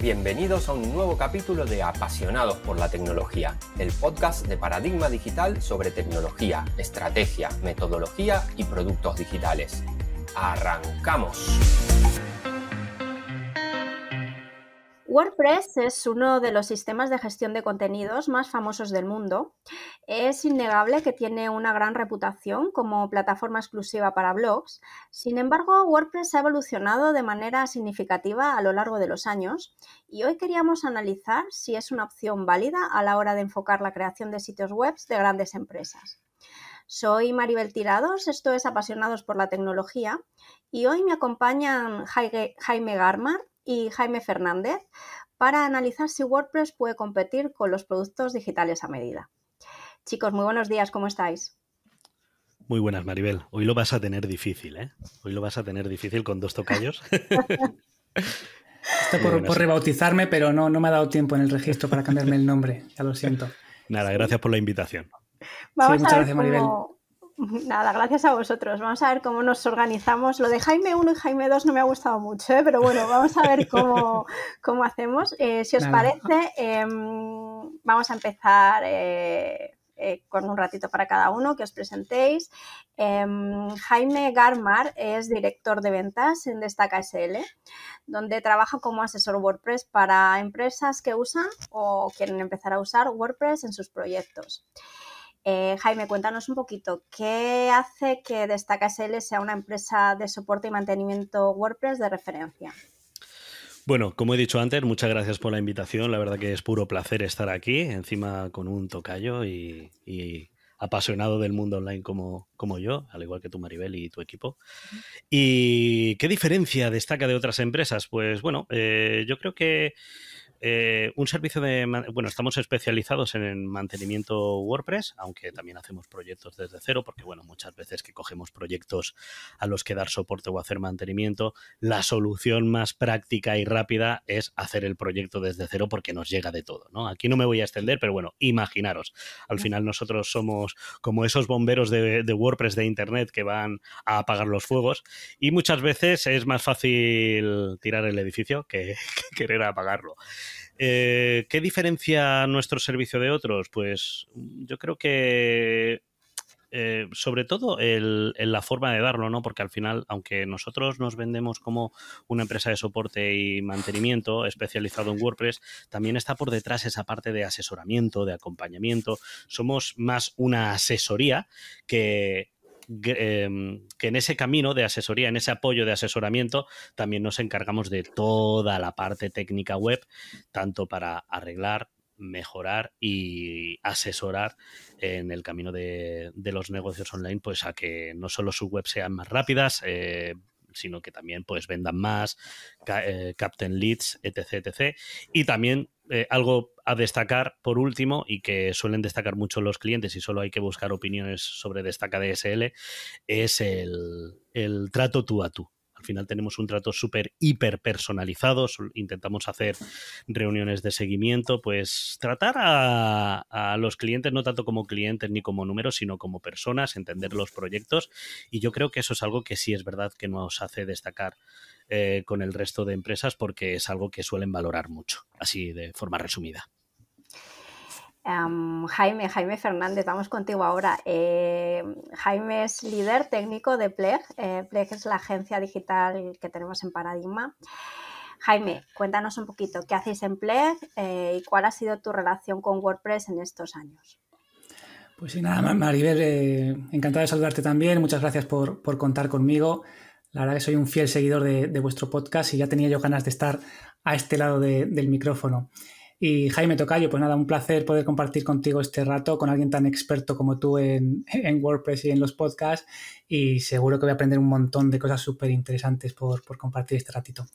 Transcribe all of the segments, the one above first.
Bienvenidos a un nuevo capítulo de Apasionados por la Tecnología, el podcast de Paradigma Digital sobre tecnología, estrategia, metodología y productos digitales. ¡Arrancamos! WordPress es uno de los sistemas de gestión de contenidos más famosos del mundo. Es innegable que tiene una gran reputación como plataforma exclusiva para blogs. Sin embargo, WordPress ha evolucionado de manera significativa a lo largo de los años y hoy queríamos analizar si es una opción válida a la hora de enfocar la creación de sitios web de grandes empresas. Soy Maribel Tirados, esto es Apasionados por la Tecnología, y hoy me acompañan Jaime Garmar, y Jaime Fernández para analizar si WordPress puede competir con los productos digitales a medida. Chicos, muy buenos días, ¿cómo estáis? Muy buenas, Maribel. Hoy lo vas a tener difícil, ¿eh? Hoy lo vas a tener difícil con dos tocayos. Estoy por, por, rebautizarme, pero no, no me ha dado tiempo en el registro para cambiarme el nombre. Ya lo siento. Nada, gracias por la invitación. Vamos muchas gracias, Maribel. Nada, gracias a vosotros. Vamos a ver cómo nos organizamos. Lo de Jaime 1 y Jaime 2 no me ha gustado mucho, ¿eh? pero bueno, vamos a ver cómo, hacemos. Eh, si os parece, em, vamos a empezar eh, con un ratito para cada uno que os presentéis. Em, Jaime Garmar es director de ventas en Destaca SL, donde trabaja como asesor WordPress para empresas que usan o quieren empezar a usar WordPress en sus proyectos. Eh, Jaime, cuéntanos un poquito, ¿qué hace que Destaca sea una empresa de soporte y mantenimiento WordPress de referencia? Bueno, como he dicho antes, muchas gracias por la invitación. La verdad que es puro placer estar aquí, encima con un tocayo y, apasionado del mundo online como, como, yo, al igual que tú, Maribel, y tu equipo. ¿Y qué diferencia destaca de otras empresas? Pues bueno, eh, yo creo que eh, un servicio de. Bueno, estamos especializados en mantenimiento WordPress, aunque también hacemos proyectos desde cero, porque, bueno, muchas veces que cogemos proyectos a los que dar soporte o hacer mantenimiento, la solución más práctica y rápida es hacer el proyecto desde cero porque nos llega de todo, Aquí no me voy a extender, pero bueno, imaginaros. Al final, nosotros somos como esos bomberos de, WordPress de Internet que van a apagar los fuegos y muchas veces es más fácil tirar el edificio que querer apagarlo. Eh, ¿Qué diferencia nuestro servicio de otros? Pues yo creo que eh, sobre todo en la forma de darlo, ¿no? Porque al final, aunque nosotros nos vendemos como una empresa de soporte y mantenimiento especializado en WordPress, también está por detrás esa parte de asesoramiento, de acompañamiento. Somos más una asesoría que Em, que en ese camino de asesoría, en ese apoyo de asesoramiento, también nos encargamos de toda la parte técnica web, tanto para arreglar mejorar y asesorar en el camino de, los negocios online, pues a que no solo sus webs sean más rápidas, eh, sino que también pues vendan más, captain eh, capten leads, etc, etc. Y también eh, algo a destacar por último y que suelen destacar mucho los clientes y solo hay que buscar opiniones sobre Destaca DSL es el, el trato tú a tú. Al final tenemos un trato súper hiper personalizado, intentamos hacer reuniones de seguimiento, pues tratar a, los clientes no tanto como clientes ni como números, sino como personas, entender los proyectos y yo creo que eso es algo que sí es verdad que nos hace destacar eh, con el resto de empresas porque es algo que suelen valorar mucho, así de forma resumida. Em, Jaime, Jaime Fernández, vamos contigo ahora. Eh, Jaime es líder técnico de Pleg. Eh, Pleg es la agencia digital que tenemos en Paradigma. Jaime, cuéntanos un poquito qué hacéis en Pleg eh, y cuál ha sido tu relación con WordPress en estos años. Pues sí, nada más, Maribel, encantado de saludarte también. Muchas gracias por, contar conmigo. La verdad que soy un fiel seguidor de, vuestro podcast y ya tenía yo ganas de estar a este lado del micrófono. Y Jaime Tocayo, pues nada, un placer poder compartir contigo este rato con alguien tan experto como tú en, WordPress y en los podcasts. Y seguro que voy a aprender un montón de cosas súper interesantes por, compartir este ratito.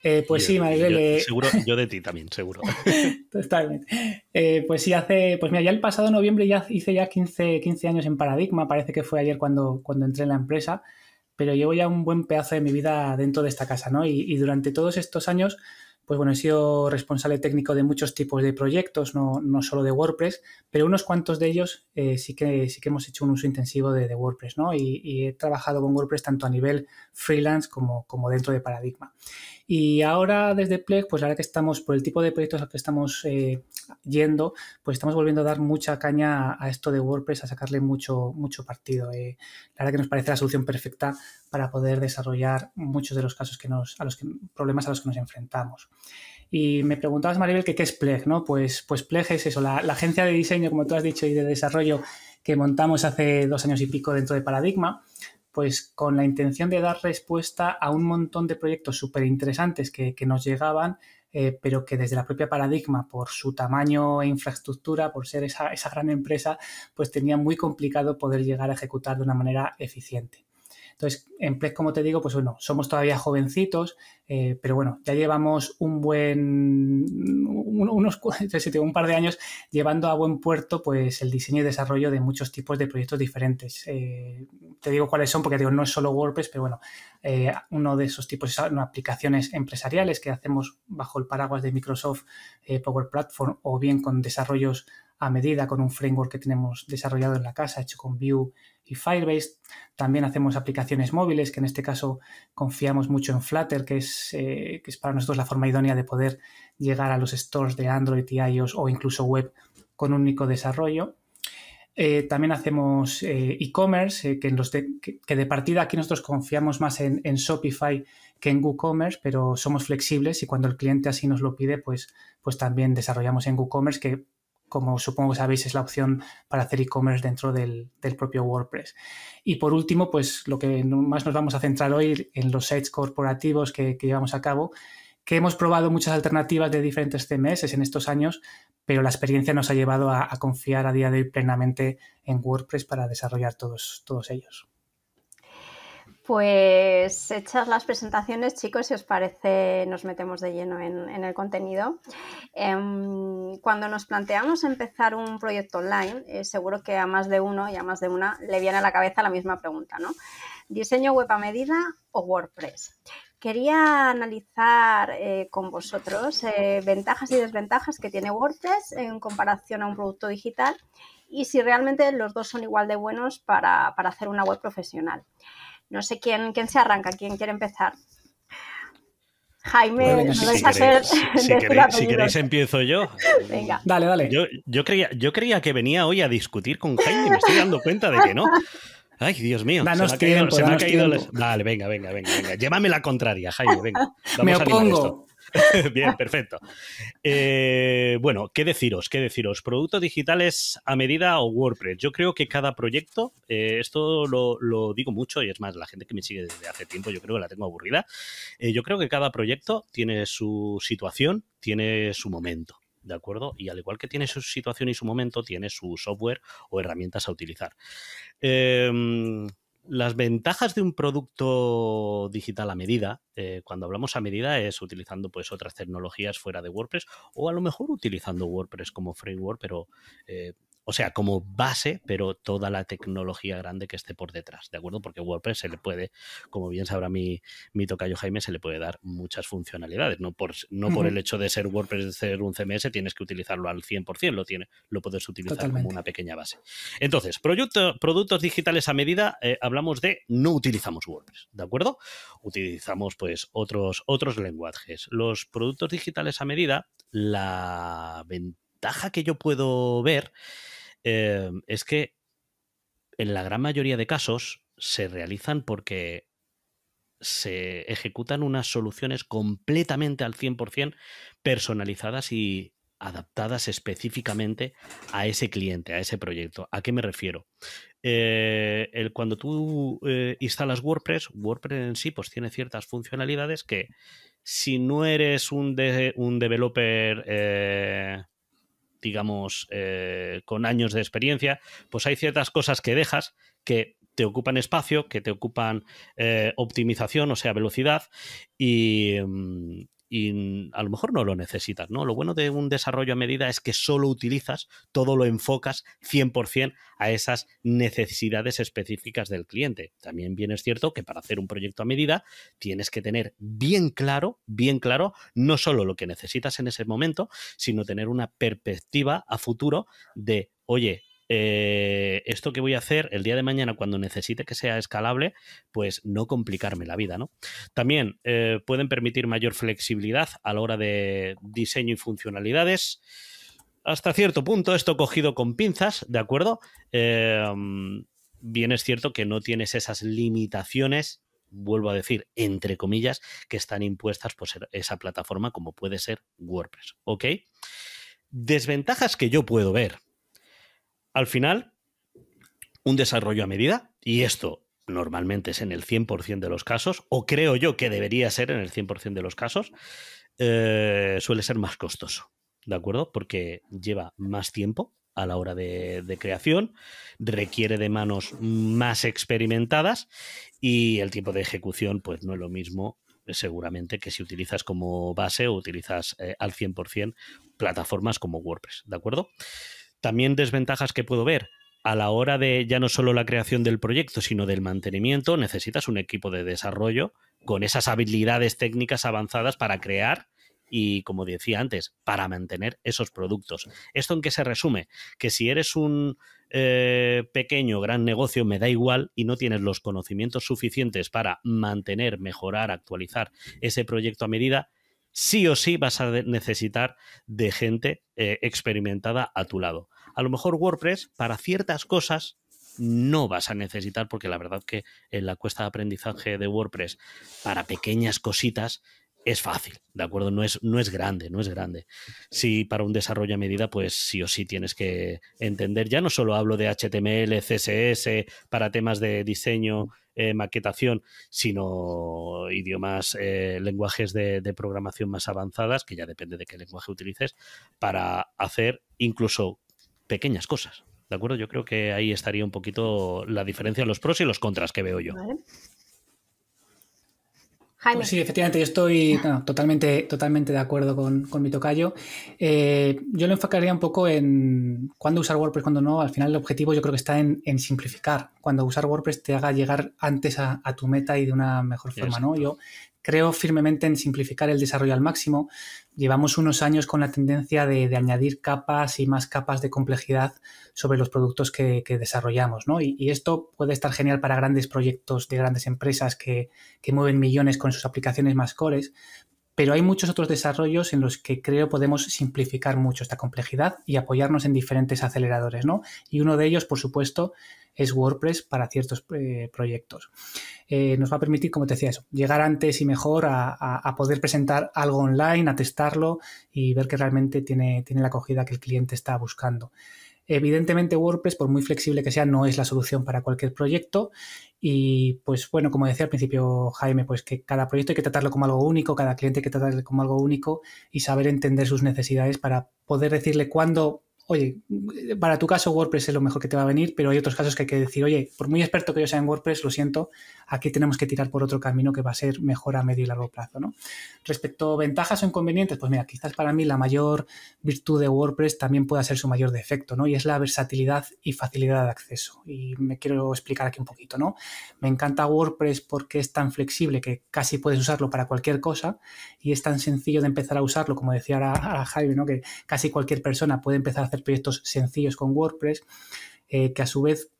Eh, pues sí, Maribel. Yo, eh. seguro, yo de ti también, seguro. Totalmente. Eh, pues sí, hace, pues mira, ya el pasado noviembre ya hice ya 15, 15 años en Paradigma, parece que fue ayer cuando, cuando entré en la empresa pero llevo ya un buen pedazo de mi vida dentro de esta casa, ¿no? Y, durante todos estos años, pues bueno, he sido responsable técnico de muchos tipos de proyectos, no, solo de WordPress, pero unos cuantos de ellos eh, sí, que, sí que hemos hecho un uso intensivo de, WordPress, ¿no? Y, he trabajado con WordPress tanto a nivel freelance como, como dentro de Paradigma. Y ahora desde PLEG, pues la verdad que estamos, por el tipo de proyectos a que estamos eh, yendo, pues estamos volviendo a dar mucha caña a, esto de WordPress, a sacarle mucho, mucho partido. Eh, la verdad que nos parece la solución perfecta para poder desarrollar muchos de los casos que nos, a los problemas a los que nos enfrentamos. Y me preguntabas, Maribel, qué es Pleg, ¿no? Pues, pues Pleg es eso, la, agencia de diseño, como tú has dicho, y de desarrollo que montamos hace dos años y pico dentro de Paradigma pues con la intención de dar respuesta a un montón de proyectos súper interesantes que, nos llegaban, eh, pero que desde la propia paradigma, por su tamaño e infraestructura, por ser esa, esa gran empresa, pues tenía muy complicado poder llegar a ejecutar de una manera eficiente. Entonces, en Plex, como te digo, pues bueno, somos todavía jovencitos, eh, pero bueno, ya llevamos un buen, unos, un par de años llevando a buen puerto pues el diseño y desarrollo de muchos tipos de proyectos diferentes. Eh, te digo cuáles son, porque digo, no es solo WordPress, pero bueno, eh, uno de esos tipos de ah, aplicaciones empresariales que hacemos bajo el paraguas de Microsoft Power Platform o bien con desarrollos a medida con un framework que tenemos desarrollado en la casa, hecho con Vue y Firebase. También hacemos aplicaciones móviles, que en este caso confiamos mucho en Flutter, que es, eh, que es para nosotros la forma idónea de poder llegar a los stores de Android y iOS o incluso web con un único desarrollo. Eh, también hacemos eh, e-commerce, que, de, partida aquí nosotros confiamos más en, Shopify que en WooCommerce, pero somos flexibles y cuando el cliente así nos lo pide, pues, pues también desarrollamos en WooCommerce, que como supongo que sabéis, es la opción para hacer e-commerce dentro del, propio WordPress. Y por último, pues lo que más nos vamos a centrar hoy en los sites corporativos que, llevamos a cabo, que hemos probado muchas alternativas de diferentes CMS en estos años, pero la experiencia nos ha llevado a, a confiar a día de hoy plenamente en WordPress para desarrollar todos, todos ellos. Pues hechas las presentaciones, chicos, si os parece, nos metemos de lleno en, el contenido. Em, cuando nos planteamos empezar un proyecto online, eh, seguro que a más de uno y a más de una le viene a la cabeza la misma pregunta, ¿no? ¿Diseño web a medida o WordPress? Quería analizar eh, con vosotros eh, ventajas y desventajas que tiene WordPress en comparación a un producto digital y si realmente los dos son igual de buenos para hacer una web profesional. No sé quién, quién se arranca, quién quiere empezar. Jaime, no si, queréis, ser. si, este queréis, empiezo yo. Venga. Dale, dale. Yo, yo, creía, yo creía que venía hoy a discutir con Jaime, me estoy dando cuenta de que no. Ay, Dios mío. Danos se me ha caído. Tiempo, Vale, venga, venga, venga, venga. Llévame la contraria, Jaime, venga. Vamos me opongo. Bien, perfecto. Eh, bueno, ¿qué deciros? ¿Qué deciros? ¿Productos digitales a medida o WordPress? Yo creo que cada proyecto, eh, esto lo, digo mucho y es más, la gente que me sigue desde hace tiempo, yo creo que la tengo aburrida. Eh, yo creo que cada proyecto tiene su situación, tiene su momento. ¿de acuerdo? Y al igual que tiene su situación y su momento, tiene su software o herramientas a utilizar. Eh, las ventajas de un producto digital a medida, eh, cuando hablamos a medida es utilizando pues otras tecnologías fuera de WordPress o a lo mejor utilizando WordPress como framework, pero eh, o sea, como base, pero toda la tecnología grande que esté por detrás, ¿de acuerdo? Porque WordPress se le puede, como bien sabrá mi, mi tocayo Jaime, se le puede dar muchas funcionalidades. No por, no por el hecho de ser WordPress, de ser un CMS, tienes que utilizarlo al 100%, lo, tiene, lo puedes utilizar como una pequeña base. Entonces, productos digitales a medida, eh, hablamos de no utilizamos WordPress, ¿de acuerdo? Utilizamos pues otros, otros lenguajes. Los productos digitales a medida, la ventaja que yo puedo ver eh, es que en la gran mayoría de casos se realizan porque se ejecutan unas soluciones completamente al 100% personalizadas y adaptadas específicamente a ese cliente, a ese proyecto. ¿A qué me refiero? Eh, el, cuando tú eh, instalas WordPress, WordPress en sí pues, tiene ciertas funcionalidades que si no eres un, un developer digamos, eh, con años de experiencia, pues hay ciertas cosas que dejas que te ocupan espacio, que te ocupan eh, optimización, o sea, velocidad, y, mm, y a lo mejor no lo necesitas, ¿no? Lo bueno de un desarrollo a medida es que solo utilizas, todo lo enfocas 100% a esas necesidades específicas del cliente. También bien es cierto que para hacer un proyecto a medida tienes que tener bien claro, bien claro, no solo lo que necesitas en ese momento, sino tener una perspectiva a futuro de, oye, eh, esto que voy a hacer el día de mañana cuando necesite que sea escalable, pues no complicarme la vida, ¿no? También eh, pueden permitir mayor flexibilidad a la hora de diseño y funcionalidades. Hasta cierto punto, esto cogido con pinzas, ¿de acuerdo? Em, bien es cierto que no tienes esas limitaciones vuelvo a decir, entre comillas, que están impuestas por esa plataforma como puede ser WordPress. ¿Ok? Desventajas que yo puedo ver. Al final, un desarrollo a medida, y esto normalmente es en el 100% de los casos, o creo yo que debería ser en el 100% de los casos, eh, suele ser más costoso, ¿de acuerdo? Porque lleva más tiempo a la hora de, creación, requiere de manos más experimentadas y el tiempo de ejecución pues no es lo mismo seguramente que si utilizas como base o utilizas eh, al 100% plataformas como WordPress, ¿de acuerdo? También desventajas que puedo ver. A la hora de ya no solo la creación del proyecto, sino del mantenimiento, necesitas un equipo de desarrollo con esas habilidades técnicas avanzadas para crear y, como decía antes, para mantener esos productos. ¿Esto en qué se resume? Que si eres un eh, pequeño, gran negocio, me da igual y no tienes los conocimientos suficientes para mantener, mejorar, actualizar ese proyecto a medida, sí o sí vas a necesitar de gente eh, experimentada a tu lado a lo mejor WordPress para ciertas cosas no vas a necesitar, porque la verdad que la cuesta de aprendizaje de WordPress para pequeñas cositas es fácil, ¿de acuerdo? No es, no es grande, no es grande. Si para un desarrollo a medida, pues sí o sí tienes que entender. Ya no solo hablo de HTML, CSS, para temas de diseño, eh, maquetación, sino idiomas, eh, lenguajes de programación más avanzadas, que ya depende de qué lenguaje utilices, para hacer incluso pequeñas cosas. ¿De acuerdo? Yo creo que ahí estaría un poquito la diferencia, de los pros y los contras que veo yo. Pues sí, efectivamente, yo estoy totalmente, totalmente de acuerdo con, mi tocayo. Eh, yo lo enfocaría un poco en cuándo usar WordPress, cuándo no. Al final el objetivo yo creo que está en, simplificar, cuando usar WordPress te haga llegar antes a, tu meta y de una mejor forma, ¿no? Yo creo firmemente en simplificar el desarrollo al máximo llevamos unos años con la tendencia de, añadir capas y más capas de complejidad sobre los productos que, desarrollamos, ¿no? Y, esto puede estar genial para grandes proyectos de grandes empresas que, que mueven millones con sus aplicaciones más cores, pero hay muchos otros desarrollos en los que creo podemos simplificar mucho esta complejidad y apoyarnos en diferentes aceleradores, ¿no? Y uno de ellos, por supuesto, es WordPress para ciertos eh, proyectos. Eh, nos va a permitir, como te decía, eso, llegar antes y mejor a, poder presentar algo online, a testarlo y ver que realmente tiene, tiene la acogida que el cliente está buscando. Evidentemente WordPress, por muy flexible que sea, no es la solución para cualquier proyecto y pues bueno, como decía al principio Jaime, pues que cada proyecto hay que tratarlo como algo único, cada cliente hay que tratarlo como algo único y saber entender sus necesidades para poder decirle cuándo oye, para tu caso WordPress es lo mejor que te va a venir, pero hay otros casos que hay que decir, oye, por muy experto que yo sea en WordPress, lo siento, aquí tenemos que tirar por otro camino que va a ser mejor a medio y largo plazo, ¿no? Respecto a ventajas o inconvenientes, pues mira, quizás para mí la mayor virtud de WordPress también pueda ser su mayor defecto, ¿no? Y es la versatilidad y facilidad de acceso. Y me quiero explicar aquí un poquito, ¿no? Me encanta WordPress porque es tan flexible que casi puedes usarlo para cualquier cosa y es tan sencillo de empezar a usarlo, como decía ahora, Jaime, ¿no? Que casi cualquier persona puede empezar a hacer proyectos sencillos con WordPress, eh, que a su vez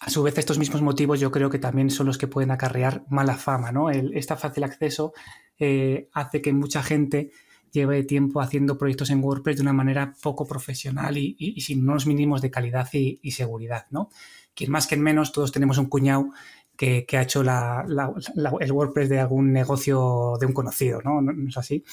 a su vez, estos mismos motivos yo creo que también son los que pueden acarrear mala fama, ¿no? El, este fácil acceso eh, hace que mucha gente lleve tiempo haciendo proyectos en WordPress de una manera poco profesional y, sin unos mínimos de calidad y, seguridad, ¿no? Quien más, en menos, todos tenemos un cuñado que, ha hecho el WordPress de algún negocio de un conocido, ¿no? ¿No es así?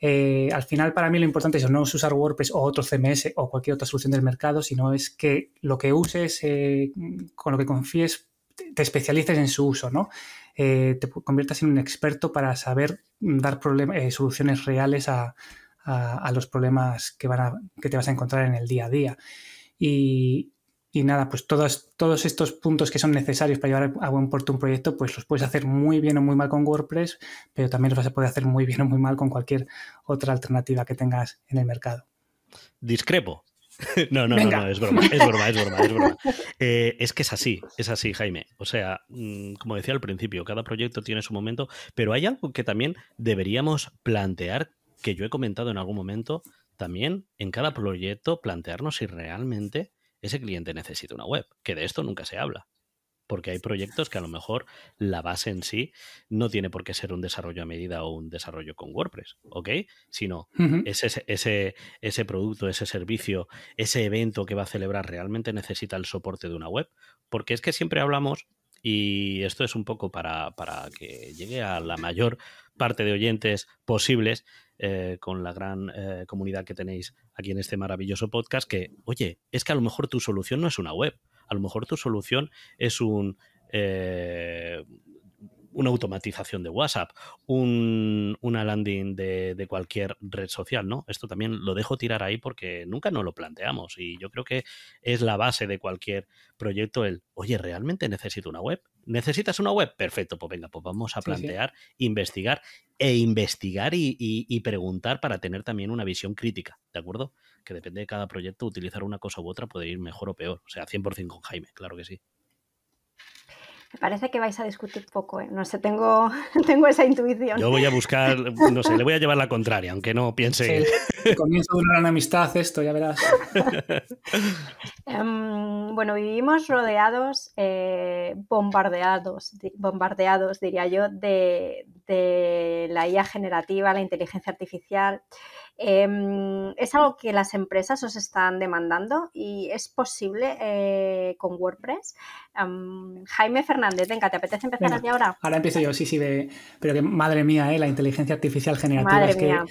Eh, al final, para mí lo importante es no usar WordPress o otro CMS o cualquier otra solución del mercado, sino es que lo que uses, eh, con lo que confíes, te especialices en su uso, ¿no? Eh, te conviertas en un experto para saber dar soluciones reales a, los problemas que, van que te vas a encontrar en el día a día. Y nada, pues todos, todos estos puntos que son necesarios para llevar a buen puerto un proyecto, pues los puedes hacer muy bien o muy mal con WordPress, pero también los vas a poder hacer muy bien o muy mal con cualquier otra alternativa que tengas en el mercado. Discrepo. No, no, no, no, es broma, es broma, es broma, es broma. Eh, es que es así, es así, Jaime. O sea, mm, como decía al principio, cada proyecto tiene su momento, pero hay algo que también deberíamos plantear, que yo he comentado en algún momento, también en cada proyecto plantearnos si realmente ese cliente necesita una web, que de esto nunca se habla. Porque hay proyectos que a lo mejor la base en sí no tiene por qué ser un desarrollo a medida o un desarrollo con WordPress, ¿ok? Sino ese, ese, ese producto, ese servicio, ese evento que va a celebrar realmente necesita el soporte de una web. Porque es que siempre hablamos, y esto es un poco para, para, que llegue a la mayor parte de oyentes posibles, eh, con la gran eh, comunidad que tenéis aquí en este maravilloso podcast, que, oye, es que a lo mejor tu solución no es una web, a lo mejor tu solución es un... Eh, una automatización de WhatsApp, una landing de, cualquier red social, ¿no? Esto también lo dejo tirar ahí porque nunca nos lo planteamos y yo creo que es la base de cualquier proyecto el, oye, ¿realmente necesito una web? ¿Necesitas una web? Perfecto, pues venga, pues vamos a plantear, investigar e investigar y, preguntar para tener también una visión crítica, ¿de acuerdo? Que depende de cada proyecto, utilizar una cosa u otra puede ir mejor o peor. O sea, 100% con Jaime, claro que sí. Me parece que vais a discutir poco, ¿eh? No sé, tengo, tengo esa intuición. Yo voy a buscar, no sé, le voy a llevar la contraria, aunque no piense. Comienza a una gran amistad esto, ya verás. Em, bueno, vivimos rodeados, eh, bombardeados, bombardeados, diría yo, de, de la IA generativa, la inteligencia artificial. Em, es algo que las empresas os están demandando y es posible eh, con WordPress. Jaime Fernández, venga, ¿te apetece empezar ahora? Ahora empiezo yo, sí, sí, pero que madre mía, eh, la inteligencia artificial generativa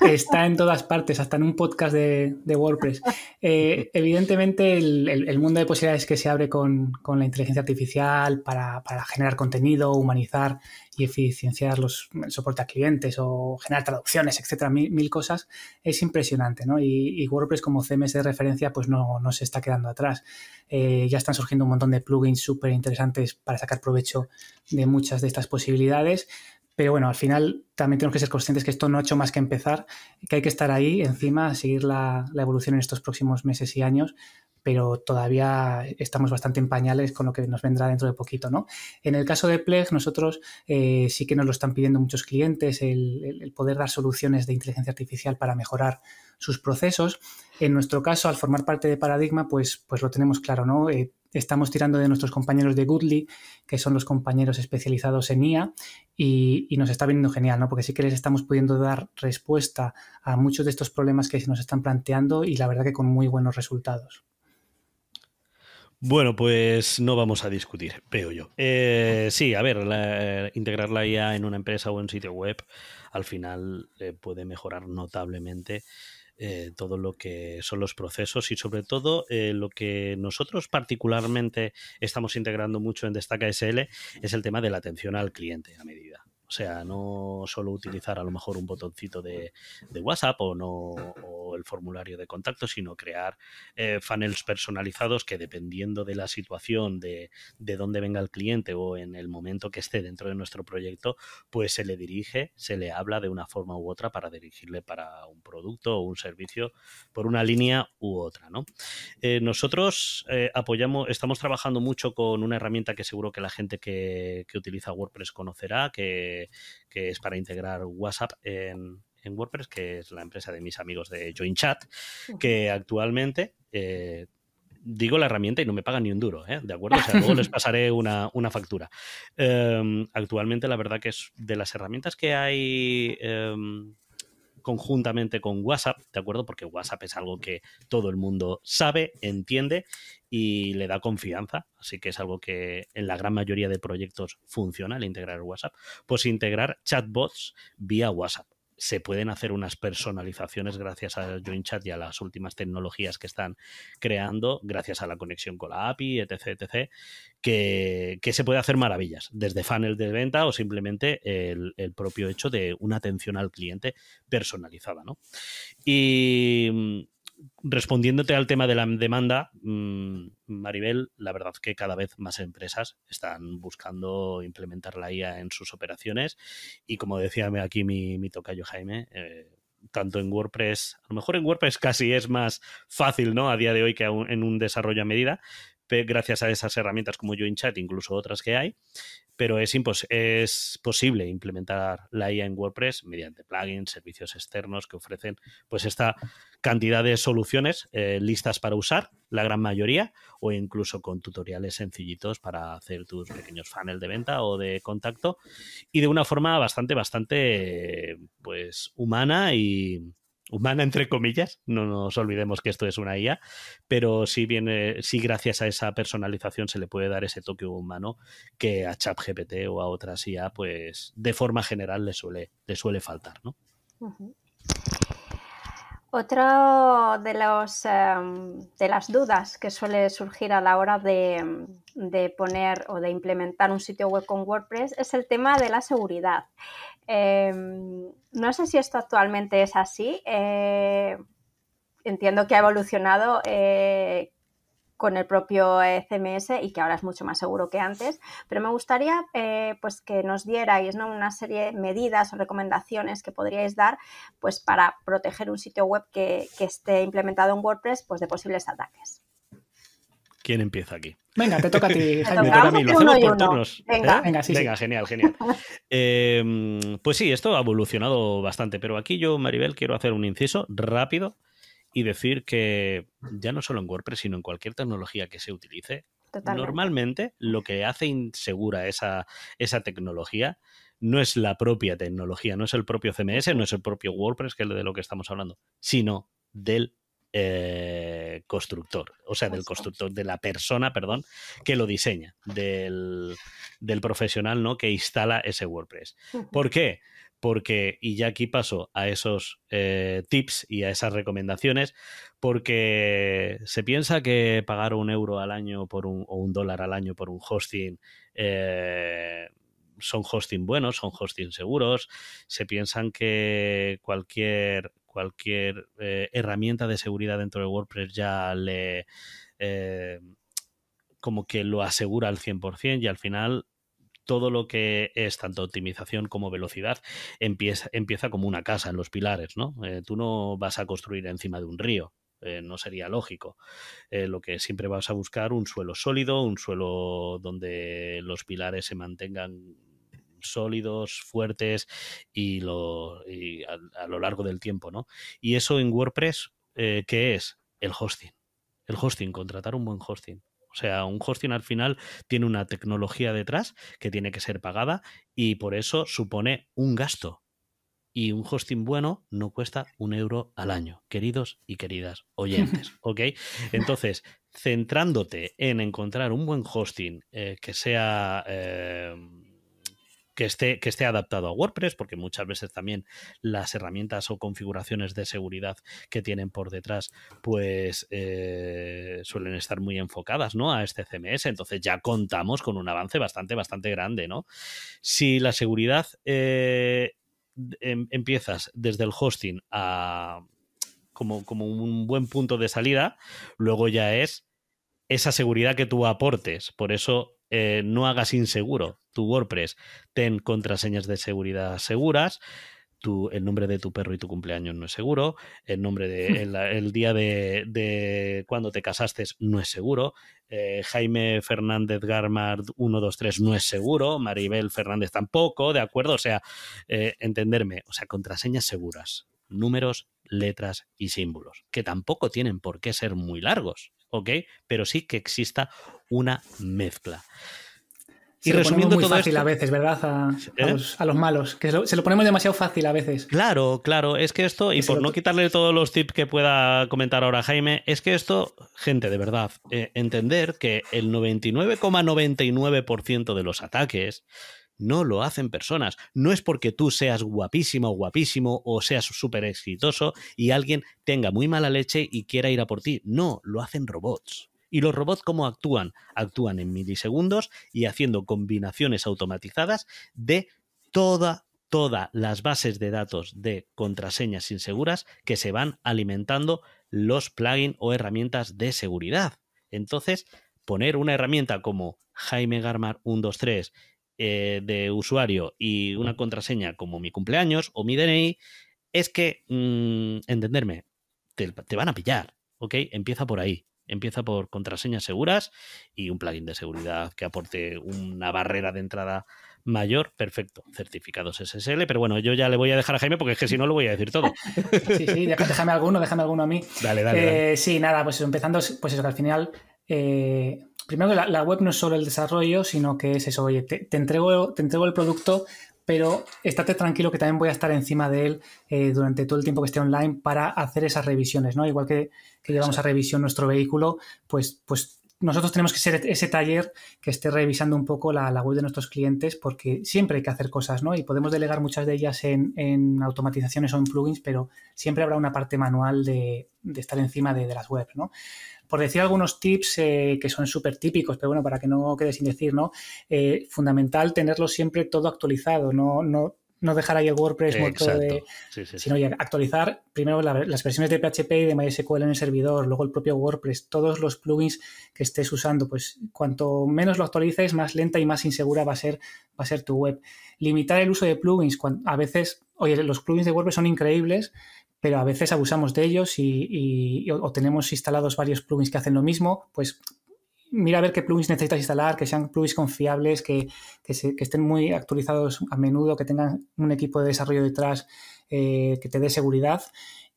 que está en todas partes, hasta en un podcast de, WordPress. Eh, evidentemente, el, mundo de posibilidades que se abre con, con la inteligencia artificial para, para generar contenido, humanizar y eficienciar los, soportes a clientes o generar traducciones, etcétera, mil, cosas, es impresionante, ¿no? Y, WordPress como CMS de referencia, pues no, se está quedando atrás. Eh, ya están surgiendo un montón de plugins súper interesantes para sacar provecho de muchas de estas posibilidades, pero bueno, al final también tenemos que ser conscientes que esto no ha hecho más que empezar, que hay que estar ahí encima, seguir la, la evolución en estos próximos meses y años pero todavía estamos bastante en pañales con lo que nos vendrá dentro de poquito, ¿no? En el caso de Pleg, nosotros eh, sí que nos lo están pidiendo muchos clientes, el, poder dar soluciones de inteligencia artificial para mejorar sus procesos. En nuestro caso, al formar parte de Paradigma, pues, pues lo tenemos claro, ¿no? Eh, estamos tirando de nuestros compañeros de Goodly, que son los compañeros especializados en IA, y, nos está viniendo genial, ¿no? Porque sí que les estamos pudiendo dar respuesta a muchos de estos problemas que se nos están planteando y la verdad que con muy buenos resultados. Bueno, pues no vamos a discutir, veo yo. Eh, sí, a ver, integrarla integrar la IA en una empresa o en un sitio web al final eh, puede mejorar notablemente eh, todo lo que son los procesos y sobre todo lo que nosotros particularmente estamos integrando mucho en Destaca SL es el tema de la atención al cliente a medida. O sea, no solo utilizar a lo mejor un botoncito de, WhatsApp o, no, el formulario de contacto, sino crear eh, funnels personalizados que dependiendo de la situación, de, dónde venga el cliente o en el momento que esté dentro de nuestro proyecto, pues se le dirige, se le habla de una forma u otra para dirigirle para un producto o un servicio por una línea u otra. Eh, nosotros eh, apoyamos, estamos trabajando mucho con una herramienta que seguro que la gente que utiliza WordPress conocerá, que que, es para integrar WhatsApp en, WordPress, que es la empresa de mis amigos de JoinChat, que actualmente eh, digo la herramienta y no me pagan ni un duro, ¿eh? ¿de acuerdo? O sea, luego les pasaré una, factura. Em, actualmente, la verdad que es de las herramientas que hay em, conjuntamente con WhatsApp, ¿de acuerdo? Porque WhatsApp es algo que todo el mundo sabe, entiende y le da confianza. Así que es algo que en la gran mayoría de proyectos funciona al integrar WhatsApp. Pues integrar chatbots vía WhatsApp se pueden hacer unas personalizaciones gracias a Join Chat y a las últimas tecnologías que están creando, gracias a la conexión con la API, etc., etc., que, se puede hacer maravillas, desde funnel de venta o simplemente el, propio hecho de una atención al cliente personalizada, ¿no? Y respondiéndote al tema de la demanda, mm, Maribel, la verdad es que cada vez más empresas están buscando implementar la IA en sus operaciones y como decía aquí mi, tocayo Jaime, eh, tanto en WordPress, a lo mejor en WordPress casi es más fácil, ¿no? A día de hoy que en un desarrollo a medida, gracias a esas herramientas como JoinChat, incluso otras que hay, pero es, es posible implementar la IA en WordPress mediante plugins, servicios externos que ofrecen pues esta cantidad de soluciones eh, listas para usar, la gran mayoría, o incluso con tutoriales sencillitos para hacer tus pequeños funnel de venta o de contacto, y de una forma bastante, bastante, pues, humana y, humana, entre comillas, no nos olvidemos que esto es una IA, pero sí, viene, sí gracias a esa personalización se le puede dar ese toque humano que a ChatGPT o a otras IA, pues de forma general le suele, le suele faltar, ¿no? Otra de, los, em, de las dudas que suele surgir a la hora de, de, poner o de implementar un sitio web con WordPress es el tema de la seguridad. Em, no sé si esto actualmente es así. Eh, entiendo que ha evolucionado eh, con el propio e CMS y que ahora es mucho más seguro que antes, pero me gustaría eh, pues que nos dierais ¿no? una serie de medidas o recomendaciones que podríais dar pues, para proteger un sitio web que, que esté implementado en WordPress pues, de posibles ataques. ¿Quién empieza aquí? Venga, te toca a ti, Jaime. Me toca a mí, ¿eh? Venga, sí, venga genial, genial. Em, pues sí, esto ha evolucionado bastante, pero aquí yo, Maribel, quiero hacer un inciso rápido y decir que ya no solo en WordPress, sino en cualquier tecnología que se utilice, normalmente lo que hace insegura esa, tecnología no es la propia tecnología, no es el propio CMS, no es el propio WordPress, que es de lo que estamos hablando, sino del eh, constructor, o sea, del constructor, de la persona, perdón, que lo diseña, del, profesional ¿no? que instala ese WordPress. ¿Por qué? Porque, y ya aquí paso a esos eh, tips y a esas recomendaciones, porque se piensa que pagar un euro al año por un, o un dólar al año por un hosting eh, son hosting buenos, son hosting seguros. Se piensan que cualquier cualquier eh, herramienta de seguridad dentro de WordPress ya le... Eh, como que lo asegura al 100% y al final todo lo que es tanto optimización como velocidad empieza, empieza como una casa en los pilares, ¿no? Eh, tú no vas a construir encima de un río, no sería lógico. lo que siempre vas a buscar un suelo sólido, un suelo donde los pilares se mantengan sólidos, fuertes y, lo, a, lo largo del tiempo, ¿no? Y eso en WordPress, eh, ¿qué es? El hosting. El hosting, contratar un buen hosting. O sea, un hosting al final tiene una tecnología detrás que tiene que ser pagada y por eso supone un gasto. Y un hosting bueno no cuesta un euro al año, queridos y queridas oyentes. ¿Ok? Entonces, centrándote en encontrar un buen hosting eh, que sea eh, que esté, que esté adaptado a WordPress, porque muchas veces también las herramientas o configuraciones de seguridad que tienen por detrás, pues eh, suelen estar muy enfocadas ¿no? a este CMS. Entonces ya contamos con un avance bastante, bastante grande. ¿no? Si la seguridad eh, em, empiezas desde el hosting a, como, un buen punto de salida, luego ya es esa seguridad que tú aportes. Por eso eh, no hagas inseguro tu WordPress, ten contraseñas de seguridad seguras. Tu, el nombre de tu perro y tu cumpleaños no es seguro, el nombre de el, día de, cuando te casaste no es seguro, eh, Jaime Fernández Garmard 123 no es seguro, Maribel Fernández tampoco, ¿de acuerdo? O sea, eh, entenderme, o sea, contraseñas seguras, números, letras y símbolos, que tampoco tienen por qué ser muy largos, ¿ok? Pero sí que exista una mezcla y lo resumiendo muy todo fácil a veces, ¿verdad? ¿Eh? A, los, malos. Que se lo, ponemos demasiado fácil a veces. Claro, claro. Es que esto, y por no quitarle todos los tips que pueda comentar ahora Jaime, es que esto, gente, de verdad, eh, entender que el 99,99% de los ataques no lo hacen personas. No es porque tú seas guapísimo o guapísimo o seas súper exitoso y alguien tenga muy mala leche y quiera ir a por ti. No, lo hacen robots. ¿Y los robots cómo actúan? Actúan en milisegundos y haciendo combinaciones automatizadas de toda todas las bases de datos de contraseñas inseguras que se van alimentando los plugins o herramientas de seguridad. Entonces, poner una herramienta como Jaime Garmar 123 eh, de usuario y una contraseña como mi cumpleaños o mi DNI, es que, mm, entenderme, te, te, van a pillar, ¿ok? Empieza por ahí. Empieza por contraseñas seguras y un plugin de seguridad que aporte una barrera de entrada mayor, perfecto. Certificados SSL, pero bueno, yo ya le voy a dejar a Jaime porque es que si no lo voy a decir todo. Sí, sí, déjame alguno, déjame alguno a mí. Dale, eh, dale. Sí, nada, pues empezando, pues eso que al final. Eh, primero que la, web no es solo el desarrollo, sino que es eso, oye, te, entrego, te entrego el producto, pero estate tranquilo que también voy a estar encima de él eh, durante todo el tiempo que esté online para hacer esas revisiones, ¿no? Igual que, llevamos a revisión nuestro vehículo, pues, pues nosotros tenemos que ser e-, ese taller que esté revisando un poco la, web de nuestros clientes porque siempre hay que hacer cosas, ¿no? Y podemos delegar muchas de ellas en, automatizaciones o en plugins, pero siempre habrá una parte manual de, estar encima de, las webs, ¿no? por decir algunos tips eh, que son súper típicos, pero bueno, para que no quede sin decir, ¿no? Eh, fundamental tenerlo siempre todo actualizado, no, no, no dejar ahí el WordPress muerto sino actualizar primero las versiones de PHP y de MySQL en el servidor, luego el propio WordPress, todos los plugins que estés usando, pues cuanto menos lo actualices, más lenta y más insegura va a ser, va a ser tu web. Limitar el uso de plugins, a veces, oye, los plugins de WordPress son increíbles, pero a veces abusamos de ellos y, o tenemos instalados varios plugins que hacen lo mismo, pues mira a ver qué plugins necesitas instalar, que sean plugins confiables, que, estén muy actualizados a menudo, que tengan un equipo de desarrollo detrás eh, que te dé seguridad.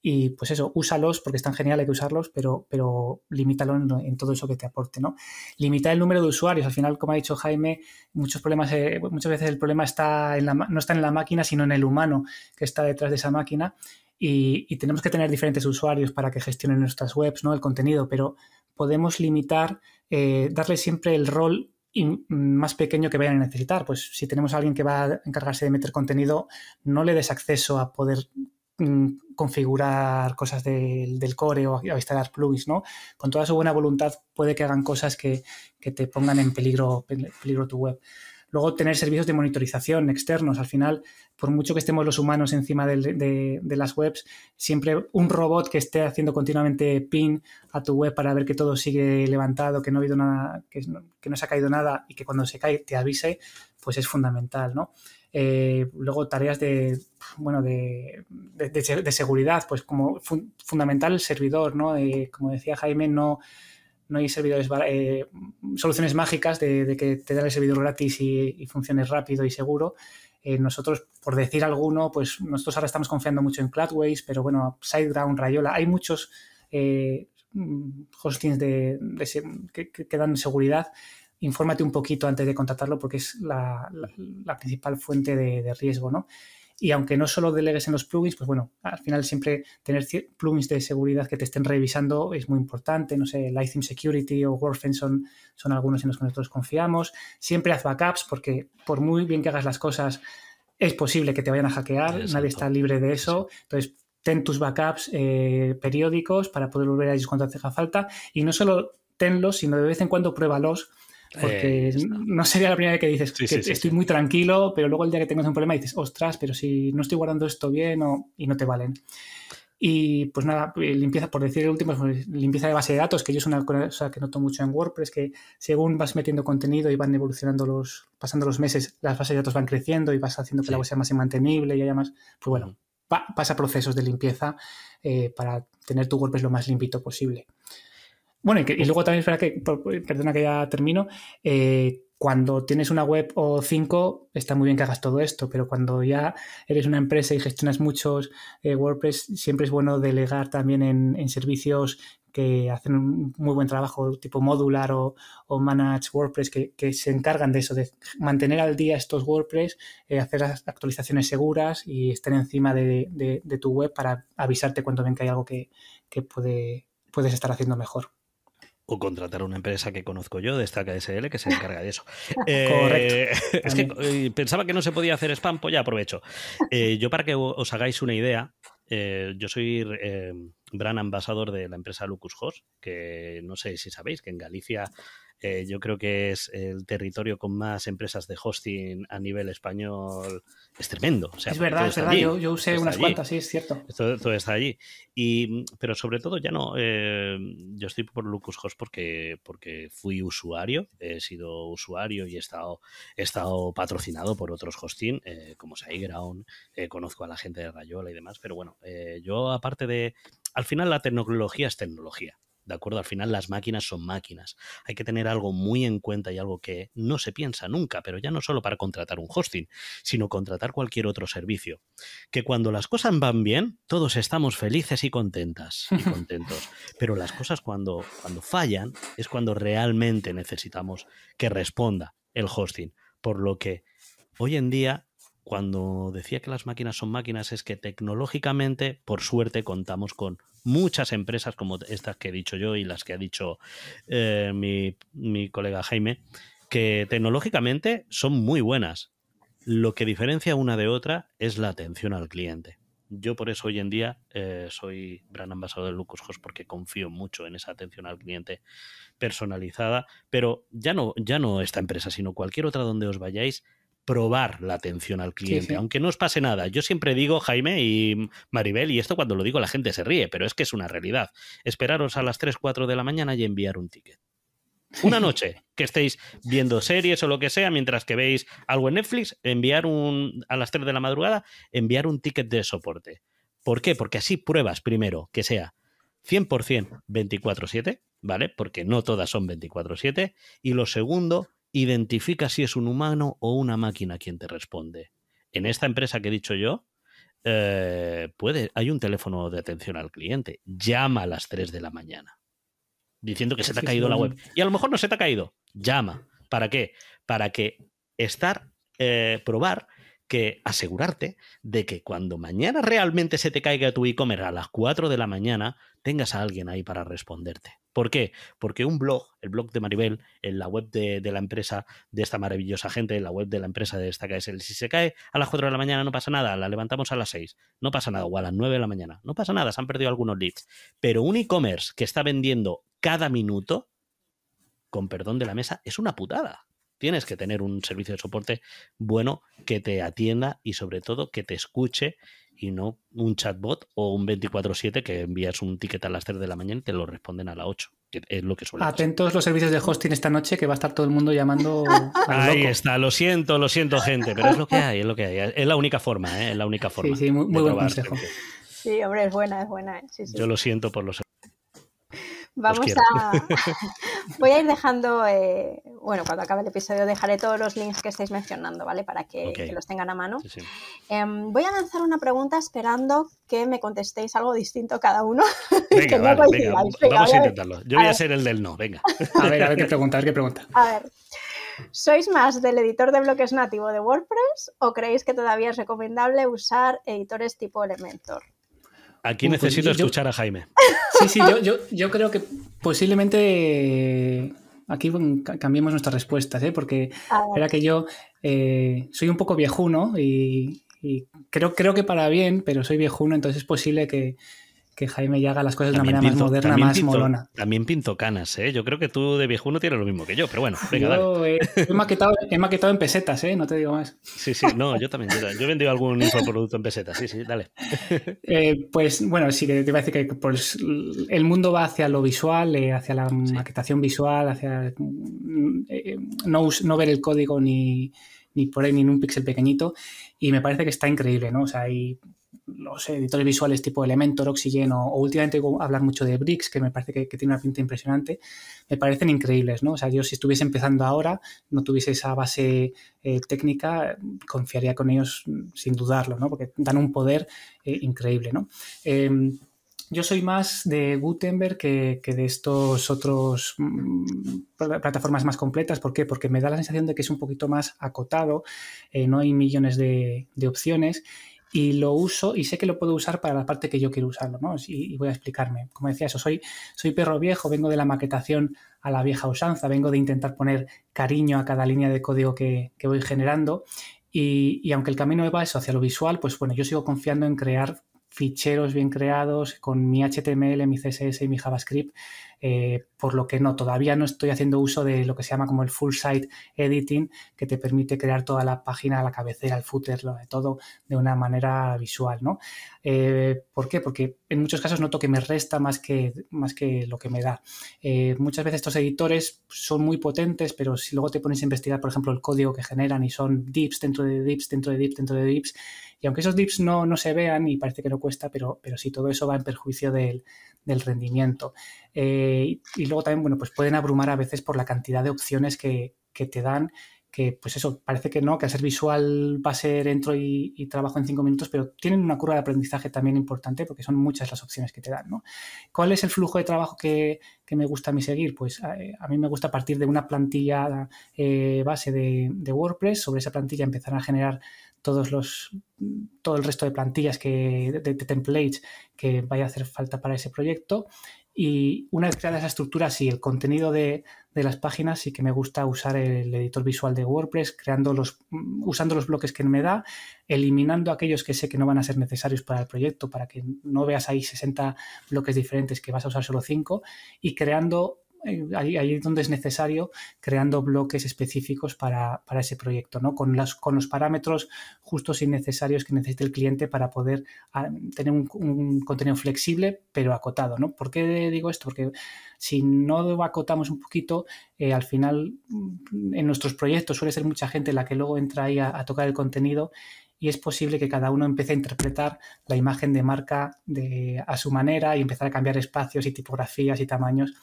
Y pues eso, úsalos porque están genial, hay que usarlos, pero, pero limítalo en, todo eso que te aporte, ¿no? Limitar el número de usuarios. Al final, como ha dicho Jaime, muchos problemas, eh, muchas veces el problema está en la, no está en la máquina, sino en el humano que está detrás de esa máquina y, tenemos que tener diferentes usuarios para que gestionen nuestras webs, ¿no? El contenido, pero podemos limitar, eh, darle siempre el rol más pequeño que vayan a necesitar. Pues si tenemos a alguien que va a encargarse de meter contenido, no le des acceso a poder mm, configurar cosas del core o a, instalar plugins, ¿no? Con toda su buena voluntad puede que hagan cosas que, te pongan en peligro, en peligro tu web. Luego tener servicios de monitorización externos. Al final, por mucho que estemos los humanos encima de, las webs, siempre un robot que esté haciendo continuamente pin a tu web para ver que todo sigue levantado, que no ha habido nada, que, no se ha caído nada y que cuando se cae te avise, pues es fundamental, ¿no? Eh, luego tareas de, bueno, de, seguridad, pues como fundamental el servidor, ¿no? Eh, como decía Jaime, no no hay servidores eh, soluciones mágicas de, que te dan el servidor gratis y, funciones funcione rápido y seguro. Eh, nosotros, por decir alguno, pues nosotros ahora estamos confiando mucho en Cloudways, pero bueno, SiteGround, Rayola, hay muchos eh, hostings de, que, dan seguridad. Infórmate un poquito antes de contratarlo porque es la, principal fuente de, de riesgo, ¿no? Y aunque no solo delegues en los plugins, pues bueno, al final siempre tener plugins de seguridad que te estén revisando es muy importante. No sé, Lightning Security o WordFence son, algunos en los que nosotros confiamos. Siempre haz backups porque por muy bien que hagas las cosas, es posible que te vayan a hackear. Nadie está libre de eso. Entonces, ten tus backups eh, periódicos para poder volver a ellos cuando te haga falta. Y no solo tenlos, sino de vez en cuando pruébalos porque eh, no sería la primera vez que dices que estoy muy tranquilo, pero luego el día que tengas un problema dices, ostras, pero si no estoy guardando esto bien y no te valen. Y pues nada, eh, limpieza, por decir el último, pues, limpieza de base de datos, que yo es una cosa que noto mucho en WordPress, que según vas metiendo contenido y van evolucionando los, pasando los meses, las bases de datos van creciendo y vas haciendo que la web sea más inmantenible y haya más. Pues bueno, pasa procesos de limpieza eh, para tener tu WordPress lo más limpito posible. Bueno, y, luego también es que, perdona que ya termino, eh, cuando tienes una web o cinco, está muy bien que hagas todo esto, pero cuando ya eres una empresa y gestionas muchos eh, WordPress, siempre es bueno delegar también en, servicios que hacen un muy buen trabajo, tipo Modular o, o Manage WordPress, que, se encargan de eso, de mantener al día estos WordPress, eh, hacer las actualizaciones seguras y estar encima de, tu web para avisarte cuando ven que hay algo que, que puedes estar haciendo mejor o contratar a una empresa que conozco yo, Destaca SL, que se encarga de eso. Eh, es que eh, pensaba que no se podía hacer spam, pues ya aprovecho. Eh, yo para que os hagáis una idea, yo soy gran ambasador de la empresa Lucus Host, que no sé si sabéis que en Galicia eh, yo creo que es el territorio con más empresas de hosting a nivel español. Es tremendo. es verdad, es verdad. yo, usé unas cuantas, sí, es cierto. Todo, está allí. Y, pero sobre todo, ya no. Eh, yo estoy por Lucas Host porque, porque fui usuario. He sido usuario y he estado, he estado patrocinado por otros hosting, eh, como SiteGround. Eh, conozco a la gente de Rayola y demás. Pero bueno, yo aparte de. Al final, la tecnología es tecnología. ¿de acuerdo? Al final las máquinas son máquinas. Hay que tener algo muy en cuenta y algo que no se piensa nunca, pero ya no solo para contratar un hosting, sino contratar cualquier otro servicio. Que cuando las cosas van bien, todos estamos felices y contentas y contentos, pero las cosas cuando, cuando fallan es cuando realmente necesitamos que responda el hosting. Por lo que hoy en día cuando decía que las máquinas son máquinas es que tecnológicamente, por suerte, contamos con muchas empresas como estas que he dicho yo y las que ha dicho eh, mi, colega Jaime, que tecnológicamente son muy buenas. Lo que diferencia una de otra es la atención al cliente. Yo por eso hoy en día eh, soy gran ambasador de Lucas porque confío mucho en esa atención al cliente personalizada, pero ya no, ya no esta empresa, sino cualquier otra donde os vayáis, probar la atención al cliente, aunque no os pase nada. Yo siempre digo, Jaime y Maribel, y esto cuando lo digo la gente se ríe, pero es que es una realidad. Esperaros a las 3, 4 de la mañana y enviar un ticket. Una noche que estéis viendo series o lo que sea, mientras que veis algo en Netflix, enviar un a las 3 de la madrugada, enviar un ticket de soporte. ¿Por qué? Porque así pruebas primero que sea 100% 24/7, ¿vale? Porque no todas son 24/7. Y lo segundo, identifica si es un humano o una máquina quien te responde. En esta empresa que he dicho yo, eh, puede, hay un teléfono de atención al cliente. Llama a las 3 de la mañana diciendo que se te ha caído la web. Y a lo mejor no se te ha caído. Llama. ¿Para qué? Para que estar, eh, probar que asegurarte de que cuando mañana realmente se te caiga tu e-commerce a las 4 de la mañana, tengas a alguien ahí para responderte. ¿Por qué? Porque un blog, el blog de Maribel, en la web de, la empresa de esta maravillosa gente, en la web de la empresa de esta que es el, si se cae a las 4 de la mañana no pasa nada, la levantamos a las 6, no pasa nada, o a las 9 de la mañana, no pasa nada, se han perdido algunos leads. Pero un e-commerce que está vendiendo cada minuto, con perdón de la mesa, es una putada tienes que tener un servicio de soporte bueno que te atienda y sobre todo que te escuche y no un chatbot o un 24/7 que envías un ticket a las 3 de la mañana y te lo responden a las 8. es lo que suele Atentos los servicios de hosting esta noche que va a estar todo el mundo llamando. Ahí está, lo siento, lo siento, gente, pero es lo que hay, es lo que hay. Es la única forma, ¿eh? es la única forma. Sí, sí, muy, buen consejo. Sí, hombre, es buena, es buena. ¿eh? Yo lo siento por los. Vamos a, Voy a ir dejando, eh, bueno, cuando acabe el episodio dejaré todos los links que estáis mencionando, ¿vale? Para que, los tengan a mano. Em, voy a lanzar una pregunta esperando que me contestéis algo distinto cada uno. Venga, vamos, a, intentarlo. Yo voy a ser el del no, venga. A ver, a ver qué pregunta, a ver qué pregunta. A ver. ¿Sois más del editor de bloques nativo de WordPress o creéis que todavía es recomendable usar editores tipo Elementor? Aquí pues necesito escuchar a Jaime. Sí, sí, yo creo que Posiblemente eh, aquí cambiemos nuestras respuestas, ¿eh? porque ah, era que yo eh, soy un poco viejuno y, y creo, creo que para bien, pero soy viejuno, entonces es posible que, que Jaime ya haga las cosas de una manera más moderna, más molona. También pinto canas, ¿eh? Yo creo que tú de no tienes lo mismo que yo, pero bueno, venga, yo, he, maquetado, en pesetas, ¿eh? No te digo más. Sí, sí, no, yo también. Yo, he vendido algún producto en pesetas, sí, sí, dale. Eh, pues bueno, sí, te iba a decir que pues, el mundo va hacia lo visual, eh, hacia la maquetación visual, hacia eh, no, no ver el código ni por ahí ni en un píxel pequeñito y me parece que está increíble, ¿no? O sea, hay. ...los editores visuales tipo Elementor, Oxygen o, o últimamente hablar mucho de Bricks, que me parece que, tiene una pinta impresionante, me parecen increíbles, ¿no? O sea, yo si estuviese empezando ahora, no tuviese esa base eh, técnica, confiaría con ellos mm, sin dudarlo, ¿no? Porque dan un poder eh, increíble, ¿no? Em, yo soy más de Gutenberg que, de estos otros mm, plataformas más completas. ¿Por qué? Porque me da la sensación de que es un poquito más acotado, eh, no hay millones de opciones y lo uso y sé que lo puedo usar para la parte que yo quiero usarlo, ¿no? Y, voy a explicarme. Como decía eso, soy, soy perro viejo, vengo de la maquetación a la vieja usanza, vengo de intentar poner cariño a cada línea de código que, voy generando y, y, aunque el camino va eso hacia lo visual, pues bueno, yo sigo confiando en crear ficheros bien creados con mi HTML, mi CSS y mi JavaScript eh, por lo que no, todavía no estoy haciendo uso de lo que se llama como el full site editing, que te permite crear toda la página, la cabecera, el footer, lo de todo de una manera visual, ¿no? Eh, ¿Por qué? Porque en muchos casos noto que me resta más que, más que lo que me da. Eh, muchas veces estos editores son muy potentes, pero si luego te pones a investigar, por ejemplo, el código que generan y son dips dentro de dips, dentro de dips, dentro de dips, y aunque esos dips no, no se vean y parece que no cuesta, pero, pero sí todo eso va en perjuicio del, del rendimiento. Eh, eh, y luego también, bueno, pues pueden abrumar a veces por la cantidad de opciones que, te dan, que pues eso, parece que no, que al ser visual va a ser entro y, trabajo en cinco minutos, pero tienen una curva de aprendizaje también importante porque son muchas las opciones que te dan, ¿Cuál es el flujo de trabajo que, me gusta a mí seguir? Pues a, eh, mí me gusta partir de una plantilla eh, base de, WordPress, sobre esa plantilla empezar a generar todos los todo el resto de plantillas que de, templates que vaya a hacer falta para ese proyecto y una vez creada esa estructura, sí, el contenido de, las páginas sí que me gusta usar el editor visual de WordPress, creando los, mm, usando los bloques que me da, eliminando aquellos que sé que no van a ser necesarios para el proyecto, para que no veas ahí 60 bloques diferentes que vas a usar solo 5, y creando eh, ahí, es donde es necesario, creando bloques específicos para, ese proyecto, ¿no? Con, con los parámetros justos y necesarios que necesita el cliente para poder ah, tener un, contenido flexible, pero acotado, ¿no? ¿Por qué digo esto? Porque si no acotamos un poquito, eh, al final mm, en nuestros proyectos suele ser mucha gente la que luego entra ahí a, tocar el contenido y es posible que cada uno empiece a interpretar la imagen de marca a su manera y empezar a cambiar espacios y tipografías y tamaños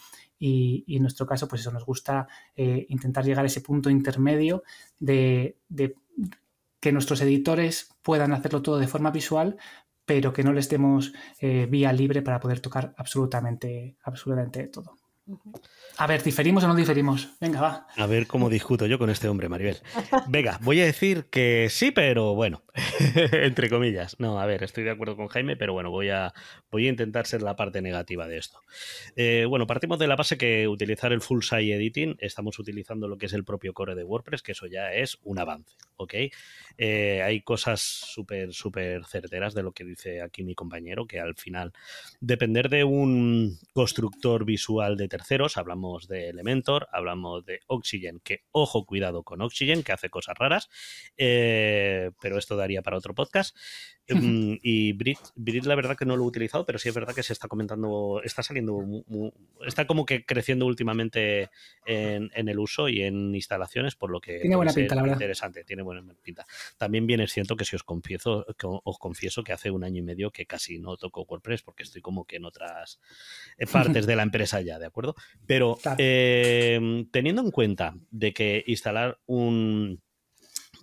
y, en nuestro caso, pues eso, nos gusta eh, intentar llegar a ese punto intermedio de, que nuestros editores puedan hacerlo todo de forma visual, pero que no les demos eh, vía libre para poder tocar absolutamente, absolutamente todo. A ver, ¿diferimos o no diferimos? Venga, va. A ver cómo discuto yo con este hombre, Maribel. Venga, voy a decir que sí, pero bueno. Entre comillas. No, a ver, estoy de acuerdo con Jaime, pero bueno, voy a, voy a intentar ser la parte negativa de esto. Eh, bueno, partimos de la base que utilizar el full site editing, estamos utilizando lo que es el propio core de WordPress, que eso ya es un avance, ¿ok? Eh, hay cosas súper, súper certeras de lo que dice aquí mi compañero, que al final, depender de un constructor visual de terceros, hablamos de Elementor, hablamos de Oxygen, que ojo, cuidado con Oxygen, que hace cosas raras, eh, pero esto de haría para otro podcast. Em, y Brit, la verdad que no lo he utilizado, pero sí es verdad que se está comentando, está saliendo, está como que creciendo últimamente en, el uso y en instalaciones, por lo que tiene buena pinta, la verdad. Interesante, tiene buena pinta. También bien es cierto que si os confieso, que os confieso que hace un año y medio que casi no toco WordPress porque estoy como que en otras partes de la empresa ya, ¿de acuerdo? Pero em, teniendo en cuenta de que instalar un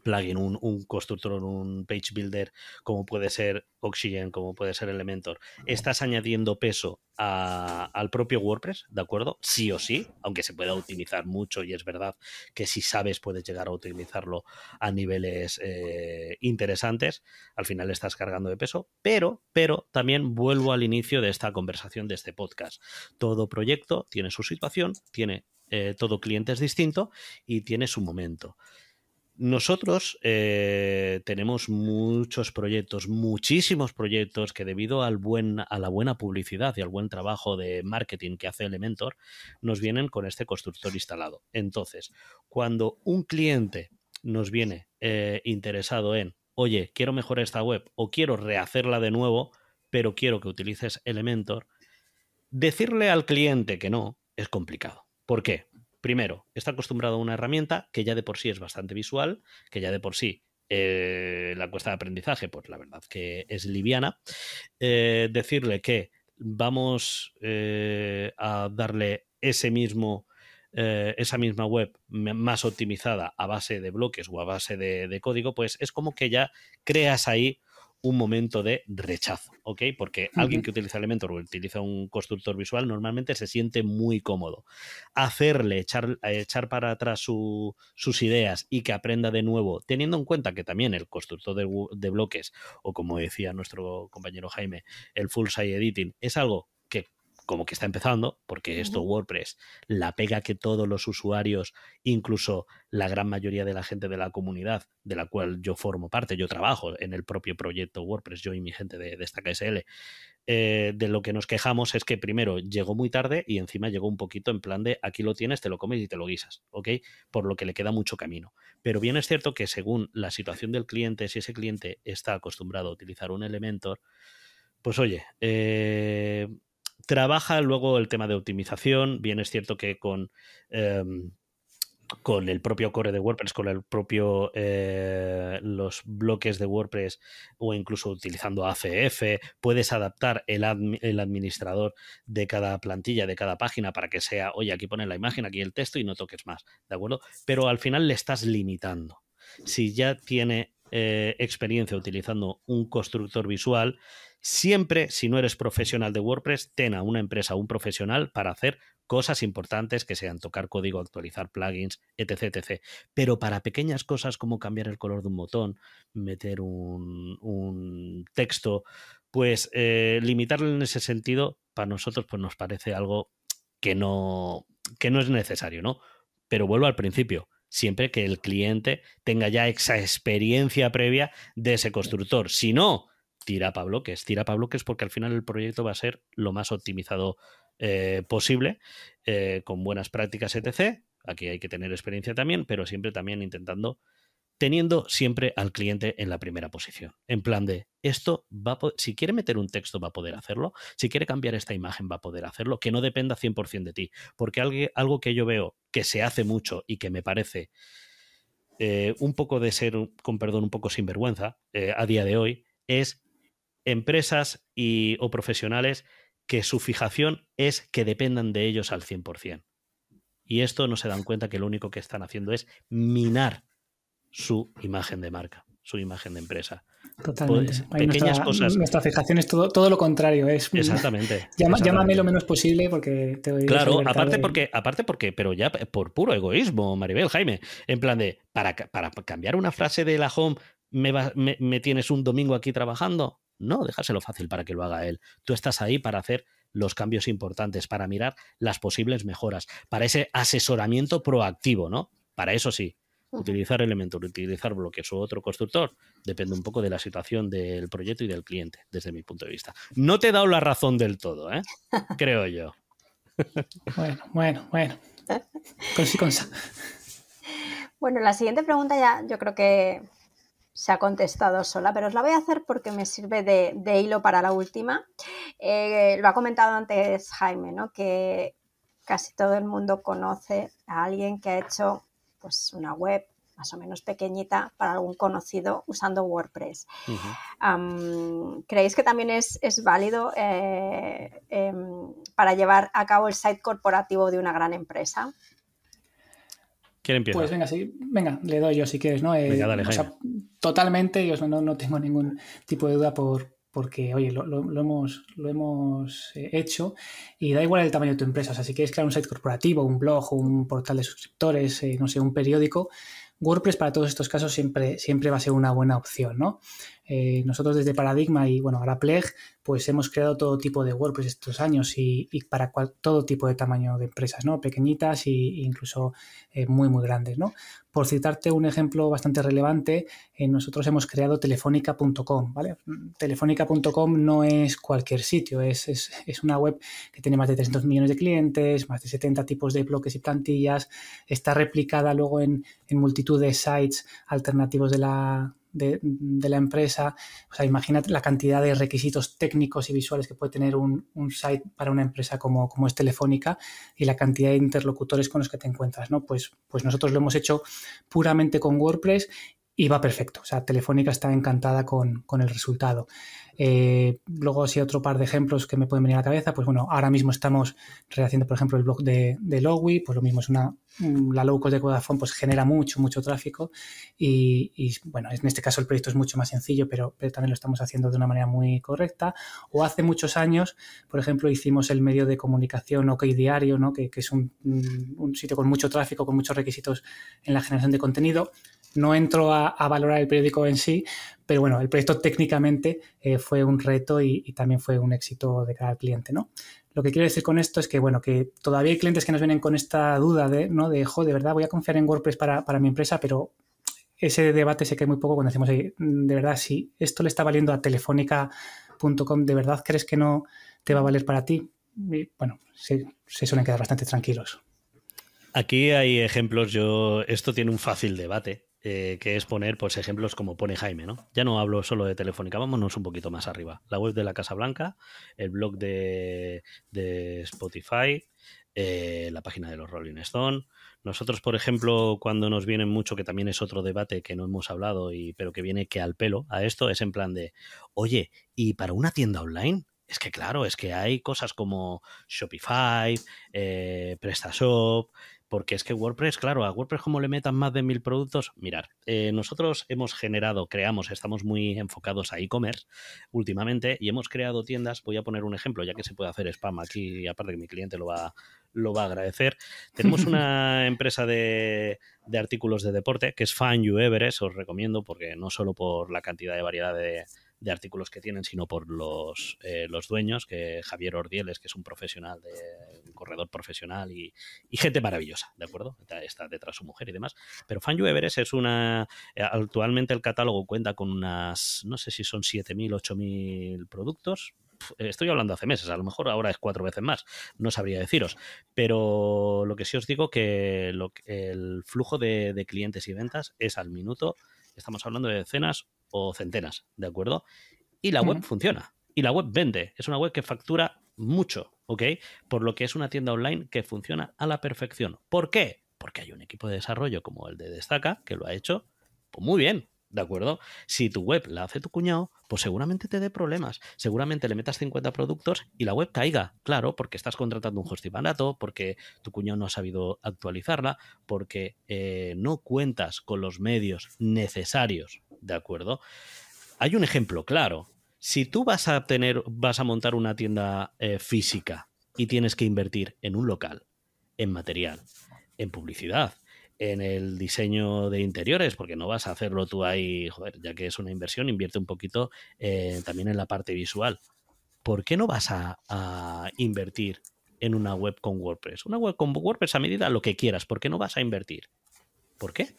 plugin, un, constructor, un page builder, como puede ser Oxygen, como puede ser Elementor, estás añadiendo peso al propio WordPress, ¿de acuerdo? Sí o sí, aunque se pueda optimizar mucho y es verdad que si sabes puedes llegar a utilizarlo a niveles eh, interesantes, al final estás cargando de peso, pero, pero también vuelvo al inicio de esta conversación, de este podcast. Todo proyecto tiene su situación, tiene eh, todo cliente es distinto y tiene su momento. Nosotros eh, tenemos muchos proyectos, muchísimos proyectos que debido al buen, a la buena publicidad y al buen trabajo de marketing que hace Elementor, nos vienen con este constructor instalado. Entonces, cuando un cliente nos viene eh, interesado en, oye, quiero mejorar esta web o quiero rehacerla de nuevo, pero quiero que utilices Elementor, decirle al cliente que no es complicado. ¿Por qué? primero, está acostumbrado a una herramienta que ya de por sí es bastante visual, que ya de por sí eh, la cuesta de aprendizaje, pues la verdad que es liviana. Eh, decirle que vamos eh, a darle ese mismo, esa misma web más optimizada a base de bloques o a base de código, pues es como que ya creas ahí un momento de rechazo, ¿ok? Porque alguien que utiliza Elementor o utiliza un constructor visual normalmente se siente muy cómodo. Hacerle echar, eh, para atrás sus ideas y que aprenda de nuevo, teniendo en cuenta que también el constructor de, de bloques, o como decía nuestro compañero Jaime, el full side editing, es algo como que está empezando, porque esto WordPress, la pega que todos los usuarios, incluso la gran mayoría de la gente de la comunidad, de la cual yo formo parte, yo trabajo en el propio proyecto WordPress, yo y mi gente de, esta KSL, eh, de lo que nos quejamos es que primero llegó muy tarde y encima llegó un poquito en plan de aquí lo tienes, te lo comes y te lo guisas, ¿ok? Por lo que le queda mucho camino. Pero bien es cierto que según la situación del cliente, si ese cliente está acostumbrado a utilizar un Elementor, pues oye, eh, Trabaja luego el tema de optimización. Bien, es cierto que con, em, con el propio core de WordPress, con el propio eh, los bloques de WordPress o incluso utilizando ACF, puedes adaptar el, administrador de cada plantilla, de cada página, para que sea, oye, aquí pone la imagen, aquí el texto y no toques más, ¿de acuerdo? Pero al final le estás limitando. Si ya tiene eh, experiencia utilizando un constructor visual, Siempre, si no eres profesional de WordPress, ten a una empresa o un profesional para hacer cosas importantes que sean tocar código, actualizar plugins, etc, etc. Pero para pequeñas cosas como cambiar el color de un botón, meter un, texto, pues eh, limitarlo en ese sentido, para nosotros pues nos parece algo que no, que no es necesario, ¿no? Pero vuelvo al principio, siempre que el cliente tenga ya esa experiencia previa de ese constructor. Si no, tira para bloques, tira para bloques porque al final el proyecto va a ser lo más optimizado eh, posible, eh, con buenas prácticas, etc. Aquí hay que tener experiencia también, pero siempre también intentando, teniendo siempre al cliente en la primera posición. En plan de, esto va si quiere meter un texto va a poder hacerlo, si quiere cambiar esta imagen va a poder hacerlo, que no dependa 100% de ti, porque algo, que yo veo que se hace mucho y que me parece... Eh, un poco de ser, con perdón, un poco sinvergüenza a día de hoy, es empresas y, o profesionales que su fijación es que dependan de ellos al 100%. Y esto no se dan cuenta que lo único que están haciendo es minar su imagen de marca, su imagen de empresa. Totalmente. Pues, pequeñas nuestra, fijación es todo, lo contrario. Es, exactamente, Llámame lo menos posible porque te doy. Claro, aparte porque, aparte porque, pero ya por puro egoísmo, Maribel, Jaime. En plan de, para, cambiar una frase de la home, me, me tienes un domingo aquí trabajando. No, dejárselo fácil para que lo haga él. Tú estás ahí para hacer los cambios importantes, para mirar las posibles mejoras, para ese asesoramiento proactivo, ¿no? Para eso sí, utilizar elementos, utilizar bloques u otro constructor, depende un poco de la situación del proyecto y del cliente, desde mi punto de vista. No te he dado la razón del todo, ¿eh? creo yo. bueno, bueno, bueno. Bueno, la siguiente pregunta ya yo creo que se ha contestado sola, pero os la voy a hacer porque me sirve de, hilo para la última. Eh, lo ha comentado antes Jaime, ¿no? que casi todo el mundo conoce a alguien que ha hecho pues, una web más o menos pequeñita para algún conocido usando WordPress. ¿Creéis que también es, válido eh, em, para llevar a cabo el site corporativo de una gran empresa? Pues venga, sí, venga, le doy yo si quieres, ¿no? Eh, totalmente, yo no, tengo ningún tipo de duda por porque, oye, lo, hemos, lo hemos eh, hecho y da igual el tamaño de tu empresa. O sea, si quieres crear un site corporativo, un blog, un portal de suscriptores, eh, no sé, un periódico, WordPress para todos estos casos siempre, siempre va a ser una buena opción, ¿no? Eh, nosotros desde Paradigma y bueno, ahora Pleg, pues hemos creado todo tipo de WordPress estos años y, para todo tipo de tamaño de empresas, ¿no? Pequeñitas e incluso eh, muy, muy grandes, ¿no? Por citarte un ejemplo bastante relevante, eh, nosotros hemos creado telefónica.com, ¿vale? Telefónica.com no es cualquier sitio, es, es, una web que tiene más de 300 millones de clientes, más de 70 tipos de bloques y plantillas, está replicada luego en, en multitud de sites alternativos de la, de, la empresa. O sea, imagínate la cantidad de requisitos técnicos y visuales que puede tener un, un, site para una empresa como, como es Telefónica y la cantidad de interlocutores con los que te encuentras, ¿no? Pues, pues nosotros lo hemos hecho puramente con WordPress y va perfecto. O sea, Telefónica está encantada con, el resultado. Eh, luego, si otro par de ejemplos que me pueden venir a la cabeza, pues bueno, ahora mismo estamos rehaciendo, por ejemplo, el blog de, de pues lo mismo es una, mm, la low cost de Vodafone pues genera mucho, mucho tráfico y, bueno, en este caso el proyecto es mucho más sencillo, pero, también lo estamos haciendo de una manera muy correcta. O hace muchos años, por ejemplo, hicimos el medio de comunicación OK Diario, ¿no? que, es mm, un sitio con mucho tráfico, con muchos requisitos en la generación de contenido no entro a, valorar el periódico en sí, pero bueno, el proyecto técnicamente eh, fue un reto y, también fue un éxito de cada cliente, ¿no? Lo que quiero decir con esto es que, bueno, que todavía hay clientes que nos vienen con esta duda de, ¿no? De, jo, de verdad voy a confiar en WordPress para, mi empresa, pero ese debate se cae muy poco cuando decimos, de verdad, si esto le está valiendo a telefónica.com, ¿de verdad crees que no te va a valer para ti? Y, bueno, se, se suelen quedar bastante tranquilos. Aquí hay ejemplos, yo, esto tiene un fácil debate, eh, que es poner pues, ejemplos como pone Jaime, ¿no? Ya no hablo solo de Telefónica, vámonos un poquito más arriba. La web de la Casa Blanca, el blog de, Spotify, eh, la página de los Rolling Stone. Nosotros, por ejemplo, cuando nos vienen mucho, que también es otro debate que no hemos hablado, y, pero que viene que al pelo a esto, es en plan de, oye, ¿y para una tienda online? Es que claro, es que hay cosas como Shopify, eh, PrestaShop, porque es que WordPress, claro, a WordPress como le metan más de mil productos, mirar, eh, nosotros hemos generado, creamos, estamos muy enfocados a e-commerce últimamente y hemos creado tiendas, voy a poner un ejemplo, ya que se puede hacer spam aquí, aparte que mi cliente lo va, lo va a agradecer. Tenemos una empresa de, artículos de deporte que es Fan You Everest, os recomiendo porque no solo por la cantidad de variedad de de artículos que tienen, sino por los, eh, los dueños, que Javier Ordieles, que es un profesional, de, un corredor profesional y, gente maravillosa, ¿de acuerdo? Está, detrás su mujer y demás. Pero Fan Everest es una... Eh, actualmente el catálogo cuenta con unas, no sé si son 7.000, 8.000 productos, eh, estoy hablando hace meses, a lo mejor ahora es cuatro veces más, no sabría deciros, pero lo que sí os digo que, que el flujo de, de, clientes y ventas es al minuto, estamos hablando de decenas o centenas, ¿de acuerdo? Y la web funciona. Y la web vende. Es una web que factura mucho, ¿ok? Por lo que es una tienda online que funciona a la perfección. ¿Por qué? Porque hay un equipo de desarrollo como el de Destaca que lo ha hecho pues muy bien, ¿de acuerdo? Si tu web la hace tu cuñado, pues seguramente te dé problemas. Seguramente le metas 50 productos y la web caiga, claro, porque estás contratando un hosting barato, porque tu cuñado no ha sabido actualizarla, porque eh, no cuentas con los medios necesarios ¿de acuerdo? Hay un ejemplo claro. Si tú vas a tener, vas a montar una tienda eh, física y tienes que invertir en un local, en material, en publicidad, en el diseño de interiores, porque no vas a hacerlo tú ahí, joder, ya que es una inversión, invierte un poquito eh, también en la parte visual. ¿Por qué no vas a, a, invertir en una web con WordPress? Una web con WordPress a medida lo que quieras, ¿por qué no vas a invertir? ¿Por qué?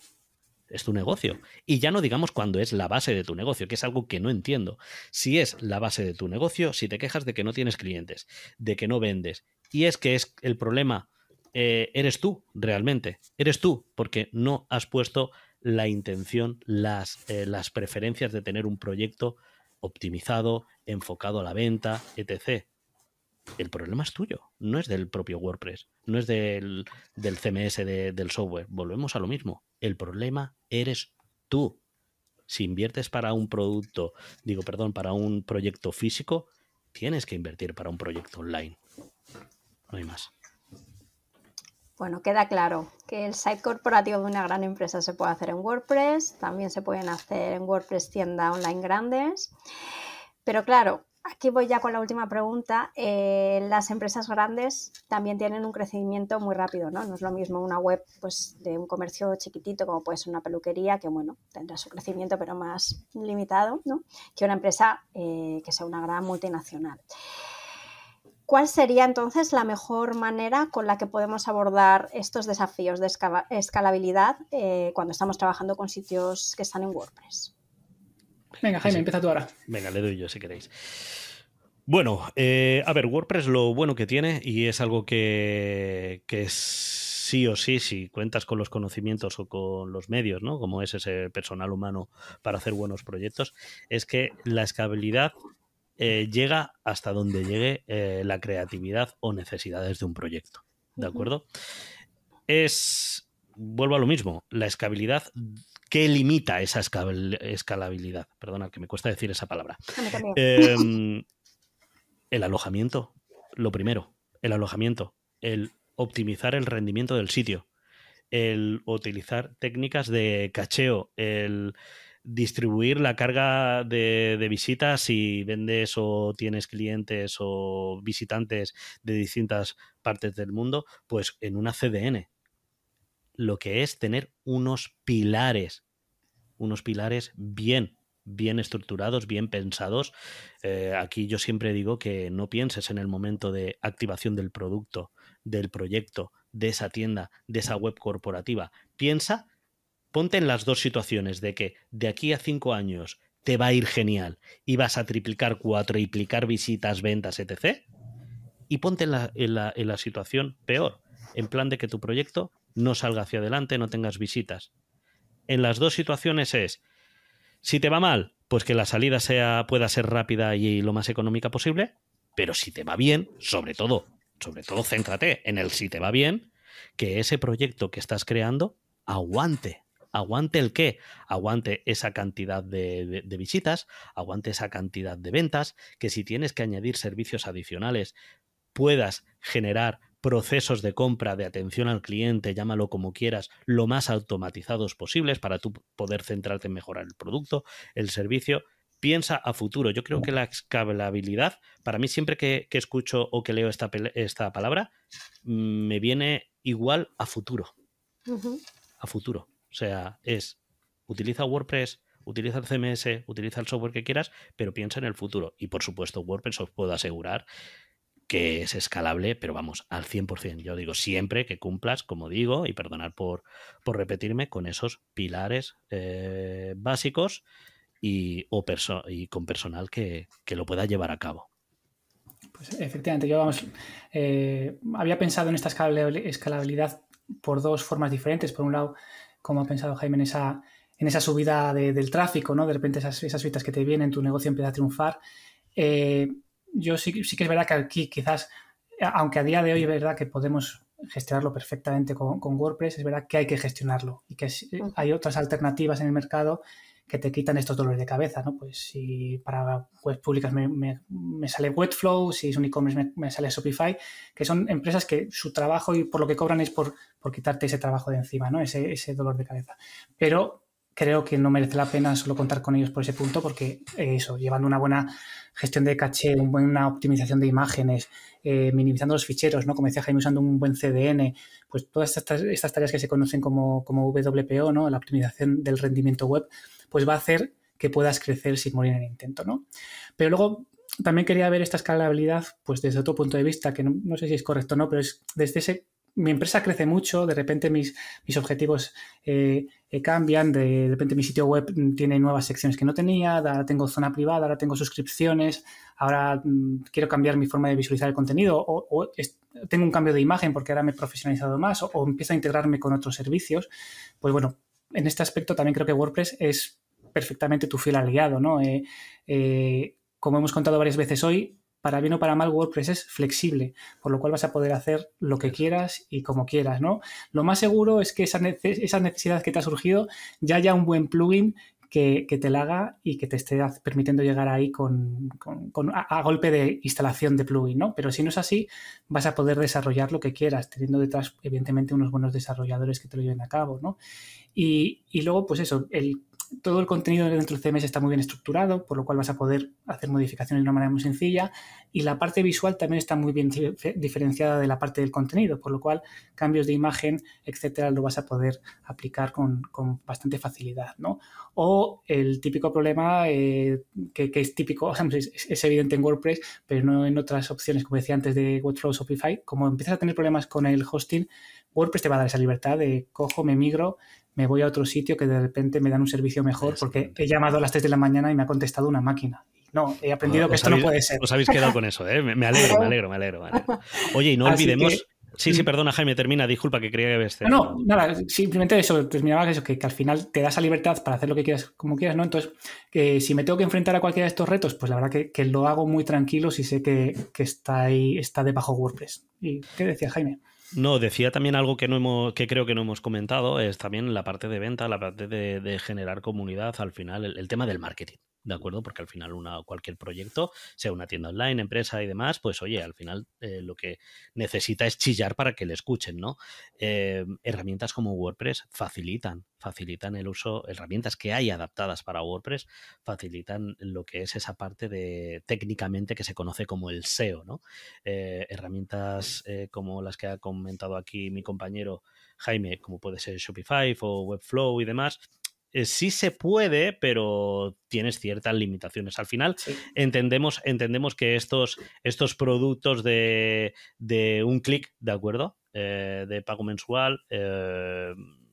es tu negocio. Y ya no digamos cuando es la base de tu negocio, que es algo que no entiendo. Si es la base de tu negocio, si te quejas de que no tienes clientes, de que no vendes, y es que es el problema, eh, eres tú realmente, eres tú, porque no has puesto la intención, las, eh, las preferencias de tener un proyecto optimizado, enfocado a la venta, etc. El problema es tuyo, no es del propio WordPress, no es del, CMS del software. Volvemos a lo mismo. El problema eres tú. Si inviertes para un producto, digo, perdón, para un proyecto físico, tienes que invertir para un proyecto online. No hay más. Bueno, queda claro que el site corporativo de una gran empresa se puede hacer en WordPress, también se pueden hacer en WordPress tiendas online grandes, pero claro, aquí voy ya con la última pregunta. Eh, las empresas grandes también tienen un crecimiento muy rápido, ¿no? No es lo mismo una web pues, de un comercio chiquitito como puede ser una peluquería, que bueno, tendrá su crecimiento pero más limitado, Que una empresa eh, que sea una gran multinacional. ¿Cuál sería entonces la mejor manera con la que podemos abordar estos desafíos de escalabilidad eh, cuando estamos trabajando con sitios que están en WordPress? Venga, Jaime, empieza tú ahora. Venga, le doy yo si queréis. Bueno, eh, a ver, WordPress lo bueno que tiene y es algo que, sí o sí, si cuentas con los conocimientos o con los medios, ¿no? Como es ese personal humano para hacer buenos proyectos, es que la escalabilidad eh, llega hasta donde llegue eh, la creatividad o necesidades de un proyecto. ¿De acuerdo? Es vuelvo a lo mismo, la escalabilidad, ¿qué limita esa escalabilidad? Perdona, que me cuesta decir esa palabra. Em, el alojamiento, lo primero, el alojamiento, el optimizar el rendimiento del sitio, el utilizar técnicas de cacheo, el distribuir la carga de, visitas si vendes o tienes clientes o visitantes de distintas partes del mundo, pues en una CDN lo que es tener unos pilares, unos pilares bien bien estructurados, bien pensados. Eh, aquí yo siempre digo que no pienses en el momento de activación del producto, del proyecto, de esa tienda, de esa web corporativa. Piensa, ponte en las dos situaciones de que de aquí a cinco años te va a ir genial y vas a triplicar, cuatriplicar visitas, ventas, etc. Y ponte en la situación peor, en plan de que tu proyecto no salga hacia adelante, no tengas visitas. En las dos situaciones es, si te va mal, pues que la salida sea, pueda ser rápida y lo más económica posible, pero si te va bien, sobre todo, sobre todo céntrate en el si te va bien, que ese proyecto que estás creando aguante. Aguante el qué, aguante esa cantidad de visitas, aguante esa cantidad de ventas, que si tienes que añadir servicios adicionales, puedas generar procesos de compra, de atención al cliente, llámalo como quieras, lo más automatizados posibles para tú poder centrarte en mejorar el producto, el servicio. Piensa a futuro. Yo creo que la escalabilidad, para mí siempre que, escucho o que leo esta, esta, palabra, mm, me viene igual a futuro. A futuro. O sea, es, utiliza WordPress, utiliza el CMS, utiliza el software que quieras, pero piensa en el futuro. Y por supuesto, WordPress os puedo asegurar que es escalable, pero vamos, al 100%. Yo digo siempre que cumplas, como digo, y perdonar por, por repetirme, con esos pilares eh, básicos y, y con personal que, lo pueda llevar a cabo. Pues efectivamente, yo vamos, eh, había pensado en esta escalabilidad por dos formas diferentes. Por un lado, como ha pensado Jaime en esa, en esa subida del tráfico, ¿no? De repente esas, esas que te vienen, tu negocio empieza a triunfar. Eh, yo sí, sí que es verdad que aquí quizás, aunque a día de hoy es verdad que podemos gestionarlo perfectamente con, con WordPress, es verdad que hay que gestionarlo y que eh, hay otras alternativas en el mercado que te quitan estos dolores de cabeza, ¿no? Pues si para web públicas me, me, sale Webflow, si es un e-commerce me, me, sale Shopify, que son empresas que su trabajo y por lo que cobran es por, por quitarte ese trabajo de encima, ¿no? Ese, ese dolor de cabeza. Pero creo que no merece la pena solo contar con ellos por ese punto, porque eh, eso, llevando una buena gestión de caché, una buena optimización de imágenes, eh, minimizando los ficheros, ¿no? Como decía Jaime, usando un buen CDN, pues todas estas, tareas que se conocen como, como WPO, ¿no? La optimización del rendimiento web, pues va a hacer que puedas crecer sin morir en el intento, ¿no? Pero luego también quería ver esta escalabilidad, pues desde otro punto de vista, que no, no sé si es correcto o no, pero es desde ese mi empresa crece mucho, de repente mis, mis objetivos eh, eh, cambian, de, repente mi sitio web mm, tiene nuevas secciones que no tenía, ahora tengo zona privada, ahora tengo suscripciones, ahora mm, quiero cambiar mi forma de visualizar el contenido o, tengo un cambio de imagen porque ahora me he profesionalizado más o, empiezo a integrarme con otros servicios. Pues bueno, en este aspecto también creo que WordPress es perfectamente tu fiel aliado, ¿no? Eh, como hemos contado varias veces hoy, para bien o para mal, WordPress es flexible, por lo cual vas a poder hacer lo que quieras y como quieras, ¿no? Lo más seguro es que esa, necesidad que te ha surgido ya haya un buen plugin que, te la haga y que te esté permitiendo llegar ahí con, a, golpe de instalación de plugin, ¿no? Pero si no es así, vas a poder desarrollar lo que quieras, teniendo detrás, evidentemente, unos buenos desarrolladores que te lo lleven a cabo, ¿no? Y, y luego, pues eso, el todo el contenido dentro del CMS está muy bien estructurado, por lo cual vas a poder hacer modificaciones de una manera muy sencilla. Y la parte visual también está muy bien diferenciada de la parte del contenido, por lo cual cambios de imagen, etcétera, lo vas a poder aplicar con, bastante facilidad, ¿no? O el típico problema eh, que, es típico, es, evidente en WordPress, pero no en otras opciones, como decía antes, de Webflow Shopify. Como empiezas a tener problemas con el hosting, WordPress te va a dar esa libertad de cojo, me migro me voy a otro sitio que de repente me dan un servicio mejor porque he llamado a las 3 de la mañana y me ha contestado una máquina. No, he ah, aprendido que esto no puede ser. Os habéis quedado con eso, ¿eh? Me alegro, me alegro, me alegro. Oye, y no olvidemos... Sí, sí, mm. perdona, Jaime, termina, disculpa que creía que No, nada, simplemente eso, terminaba eso, que, al final te da la libertad para hacer lo que quieras, como quieras, ¿no? Entonces, que si me tengo que enfrentar a cualquiera de estos retos, pues la verdad que, lo hago muy tranquilo si sé que, que, está ahí, está debajo WordPress. ¿Y qué decía Jaime? No, decía también algo que no que creo que no hemos comentado, es también la parte de venta, la parte de, generar comunidad, al final, el, tema del marketing. ¿de acuerdo? Porque al final una, cualquier proyecto, sea una tienda online, empresa y demás, pues oye, al final eh, lo que necesita es chillar para que le escuchen, ¿no? Eh, herramientas como WordPress facilitan, facilitan el uso, herramientas que hay adaptadas para WordPress facilitan lo que es esa parte de técnicamente que se conoce como el SEO, ¿no? Eh, herramientas como las que ha comentado aquí mi compañero Jaime, como puede ser Shopify o Webflow y demás, eh, sí se puede, pero tienes ciertas limitaciones. Al final entendemos, entendemos que estos, estos productos de, de un clic, ¿de acuerdo? Eh, de pago mensual. Eh,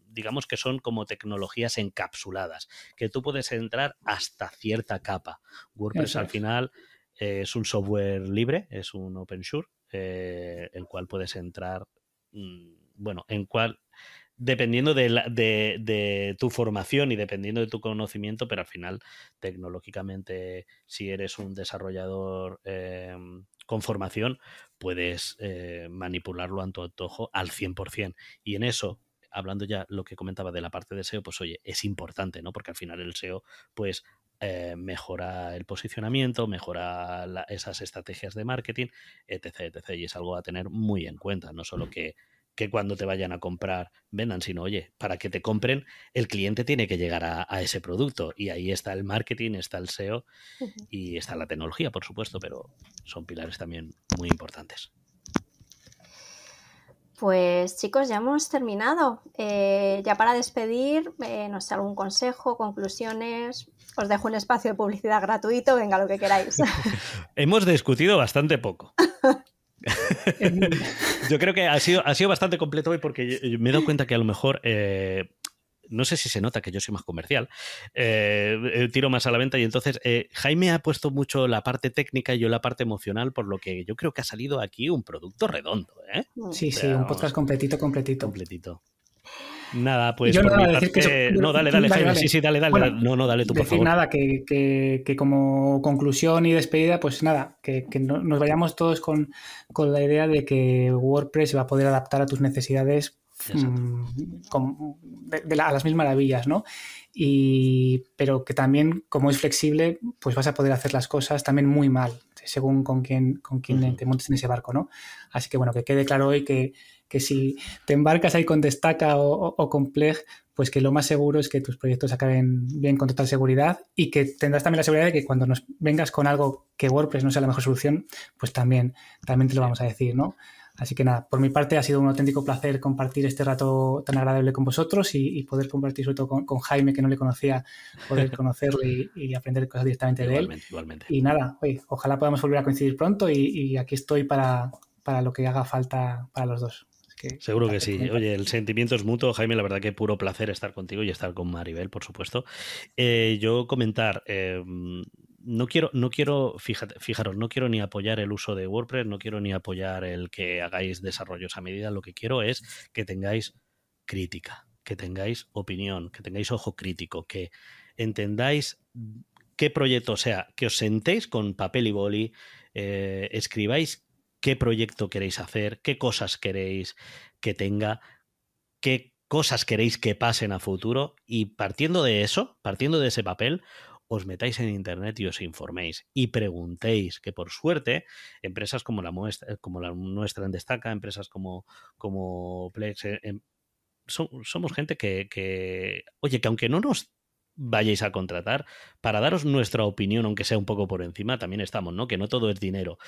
digamos que son como tecnologías encapsuladas, que tú puedes entrar hasta cierta capa. WordPress al final es un software libre, es un open source, el cual puedes entrar, mm, bueno, en cual dependiendo de, la, de, tu formación y dependiendo de tu conocimiento, pero al final, tecnológicamente, si eres un desarrollador eh, con formación, puedes eh, manipularlo a tu antojo al 100%. Y en eso, hablando ya lo que comentaba de la parte de SEO, pues oye, es importante, ¿no? Porque al final el SEO, pues eh, mejora el posicionamiento, mejora esas estrategias de marketing, etc, etc. Y es algo a tener muy en cuenta, no solo que que cuando te vayan a comprar vendan, sino, oye, para que te compren, el cliente tiene que llegar a, ese producto. Y ahí está el marketing, está el SEO y está la tecnología, por supuesto, pero son pilares también muy importantes. Pues chicos, ya hemos terminado. Eh, ya para despedir, eh, no sé, algún consejo, conclusiones. Os dejo un espacio de publicidad gratuito, venga lo que queráis. hemos discutido bastante poco. yo creo que ha sido, ha sido bastante completo hoy porque me he dado cuenta que a lo mejor... Eh, no sé si se nota que yo soy más comercial, eh, eh, tiro más a la venta y entonces Jaime ha puesto mucho la parte técnica y yo la parte emocional, por lo que yo creo que ha salido aquí un producto redondo. Mm. Sí, sí, un podcast completito, completito. Completito. Nada, pues no, dale, dale, sí, sí, dale, dale, no, no, dale tú, por favor. nada, que, como conclusión y despedida, pues nada, que, nos vayamos todos con, la idea de que WordPress va a poder adaptar a tus necesidades mm, a las mismas maravillas, ¿no? pero que también, como es flexible, pues vas a poder hacer las cosas también muy mal, según con quién, con quién te montes en ese barco, ¿no? Así que bueno, que quede claro hoy que que si te embarcas ahí con Destaca o, con Pleg, pues que lo más seguro es que tus proyectos acaben bien con total seguridad y que tendrás también la seguridad de que cuando nos vengas con algo que WordPress no sea la mejor solución, pues también, también te lo vamos a decir, ¿no? Así que nada, por mi parte ha sido un auténtico placer compartir este rato tan agradable con vosotros y, poder compartir sobre todo con, Jaime, que no le conocía, poder conocerlo y, aprender cosas directamente de él. Igualmente. Y nada, ojalá podamos volver a coincidir pronto y, aquí estoy para, para lo que haga falta para los dos. Seguro que sí. Oye, el sentimiento es mutuo, Jaime. La verdad que puro placer estar contigo y estar con Maribel, por supuesto. Eh, yo comentar. Em, no quiero, no quiero, fíjate, fijaros, no quiero ni apoyar el uso de WordPress, no quiero ni apoyar el que hagáis desarrollos a medida. Lo que quiero es que tengáis crítica, que tengáis opinión, que tengáis ojo crítico, que entendáis qué proyecto sea, que os sentéis con papel y boli, eh, escribáis qué proyecto queréis hacer, qué cosas queréis que tenga, qué cosas queréis que pasen a futuro y partiendo de eso, partiendo de ese papel, os metáis en internet y os informéis y preguntéis, que por suerte empresas como la, eh, como la nuestra en Destaca, empresas como, como Plex, eh, em, somos gente que, que, oye, que aunque no nos vayáis a contratar, para daros nuestra opinión, aunque sea un poco por encima, también estamos, ¿no? Que no todo es dinero.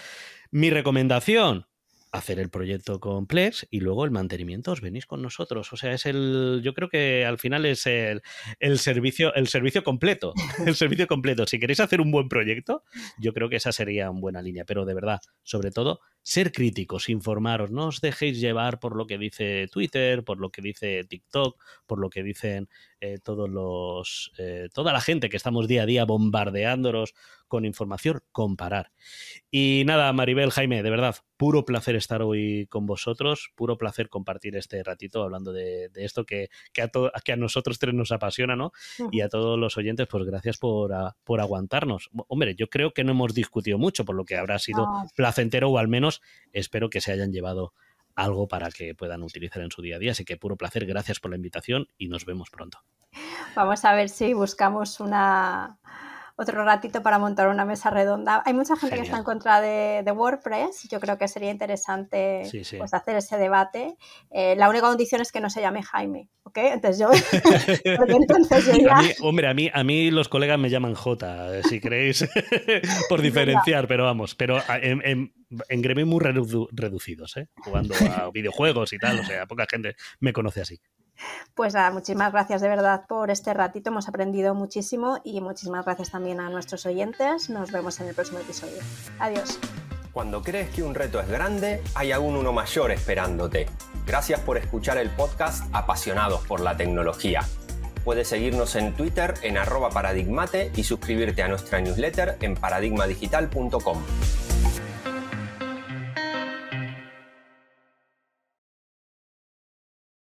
Mi recomendación, hacer el proyecto con y luego el mantenimiento os venís con nosotros. O sea, es el, yo creo que al final es el, el, servicio, el servicio completo. El servicio completo. Si queréis hacer un buen proyecto, yo creo que esa sería una buena línea. Pero de verdad, sobre todo, ser críticos, informaros, no os dejéis llevar por lo que dice Twitter, por lo que dice TikTok, por lo que dicen eh, todos los, eh, toda la gente que estamos día a día bombardeándonos con información, comparar. Y nada, Maribel, Jaime, de verdad, puro placer estar hoy con vosotros, puro placer compartir este ratito hablando de, esto que, que, a nosotros tres nos apasiona, ¿no? Y a todos los oyentes, pues gracias por, ah, por aguantarnos. Hombre, yo creo que no hemos discutido mucho, por lo que habrá sido placentero o al menos espero que se hayan llevado algo para que puedan utilizar en su día a día. Así que puro placer, gracias por la invitación y nos vemos pronto. Vamos a ver si buscamos una otro ratito para montar una mesa redonda. Hay mucha gente que está en contra de, de, WordPress. Yo creo que sería interesante pues, hacer ese debate. Eh, la única condición es que no se llame Jaime, ¿ok? Entonces yo... hombre, a mí, a mí los colegas me llaman J, eh, si creéis, por diferenciar, pero vamos, pero ah, en, en gremios muy reducidos, ¿eh? jugando a videojuegos y tal, o sea, poca gente me conoce así. Pues nada, muchísimas gracias de verdad por este ratito, hemos aprendido muchísimo y muchísimas gracias también a nuestros oyentes, nos vemos en el próximo episodio. Adiós. Cuando crees que un reto es grande, hay aún uno mayor esperándote. Gracias por escuchar el podcast Apasionados por la Tecnología. Puedes seguirnos en Twitter en arroba paradigmate y suscribirte a nuestra newsletter en paradigmadigital.com.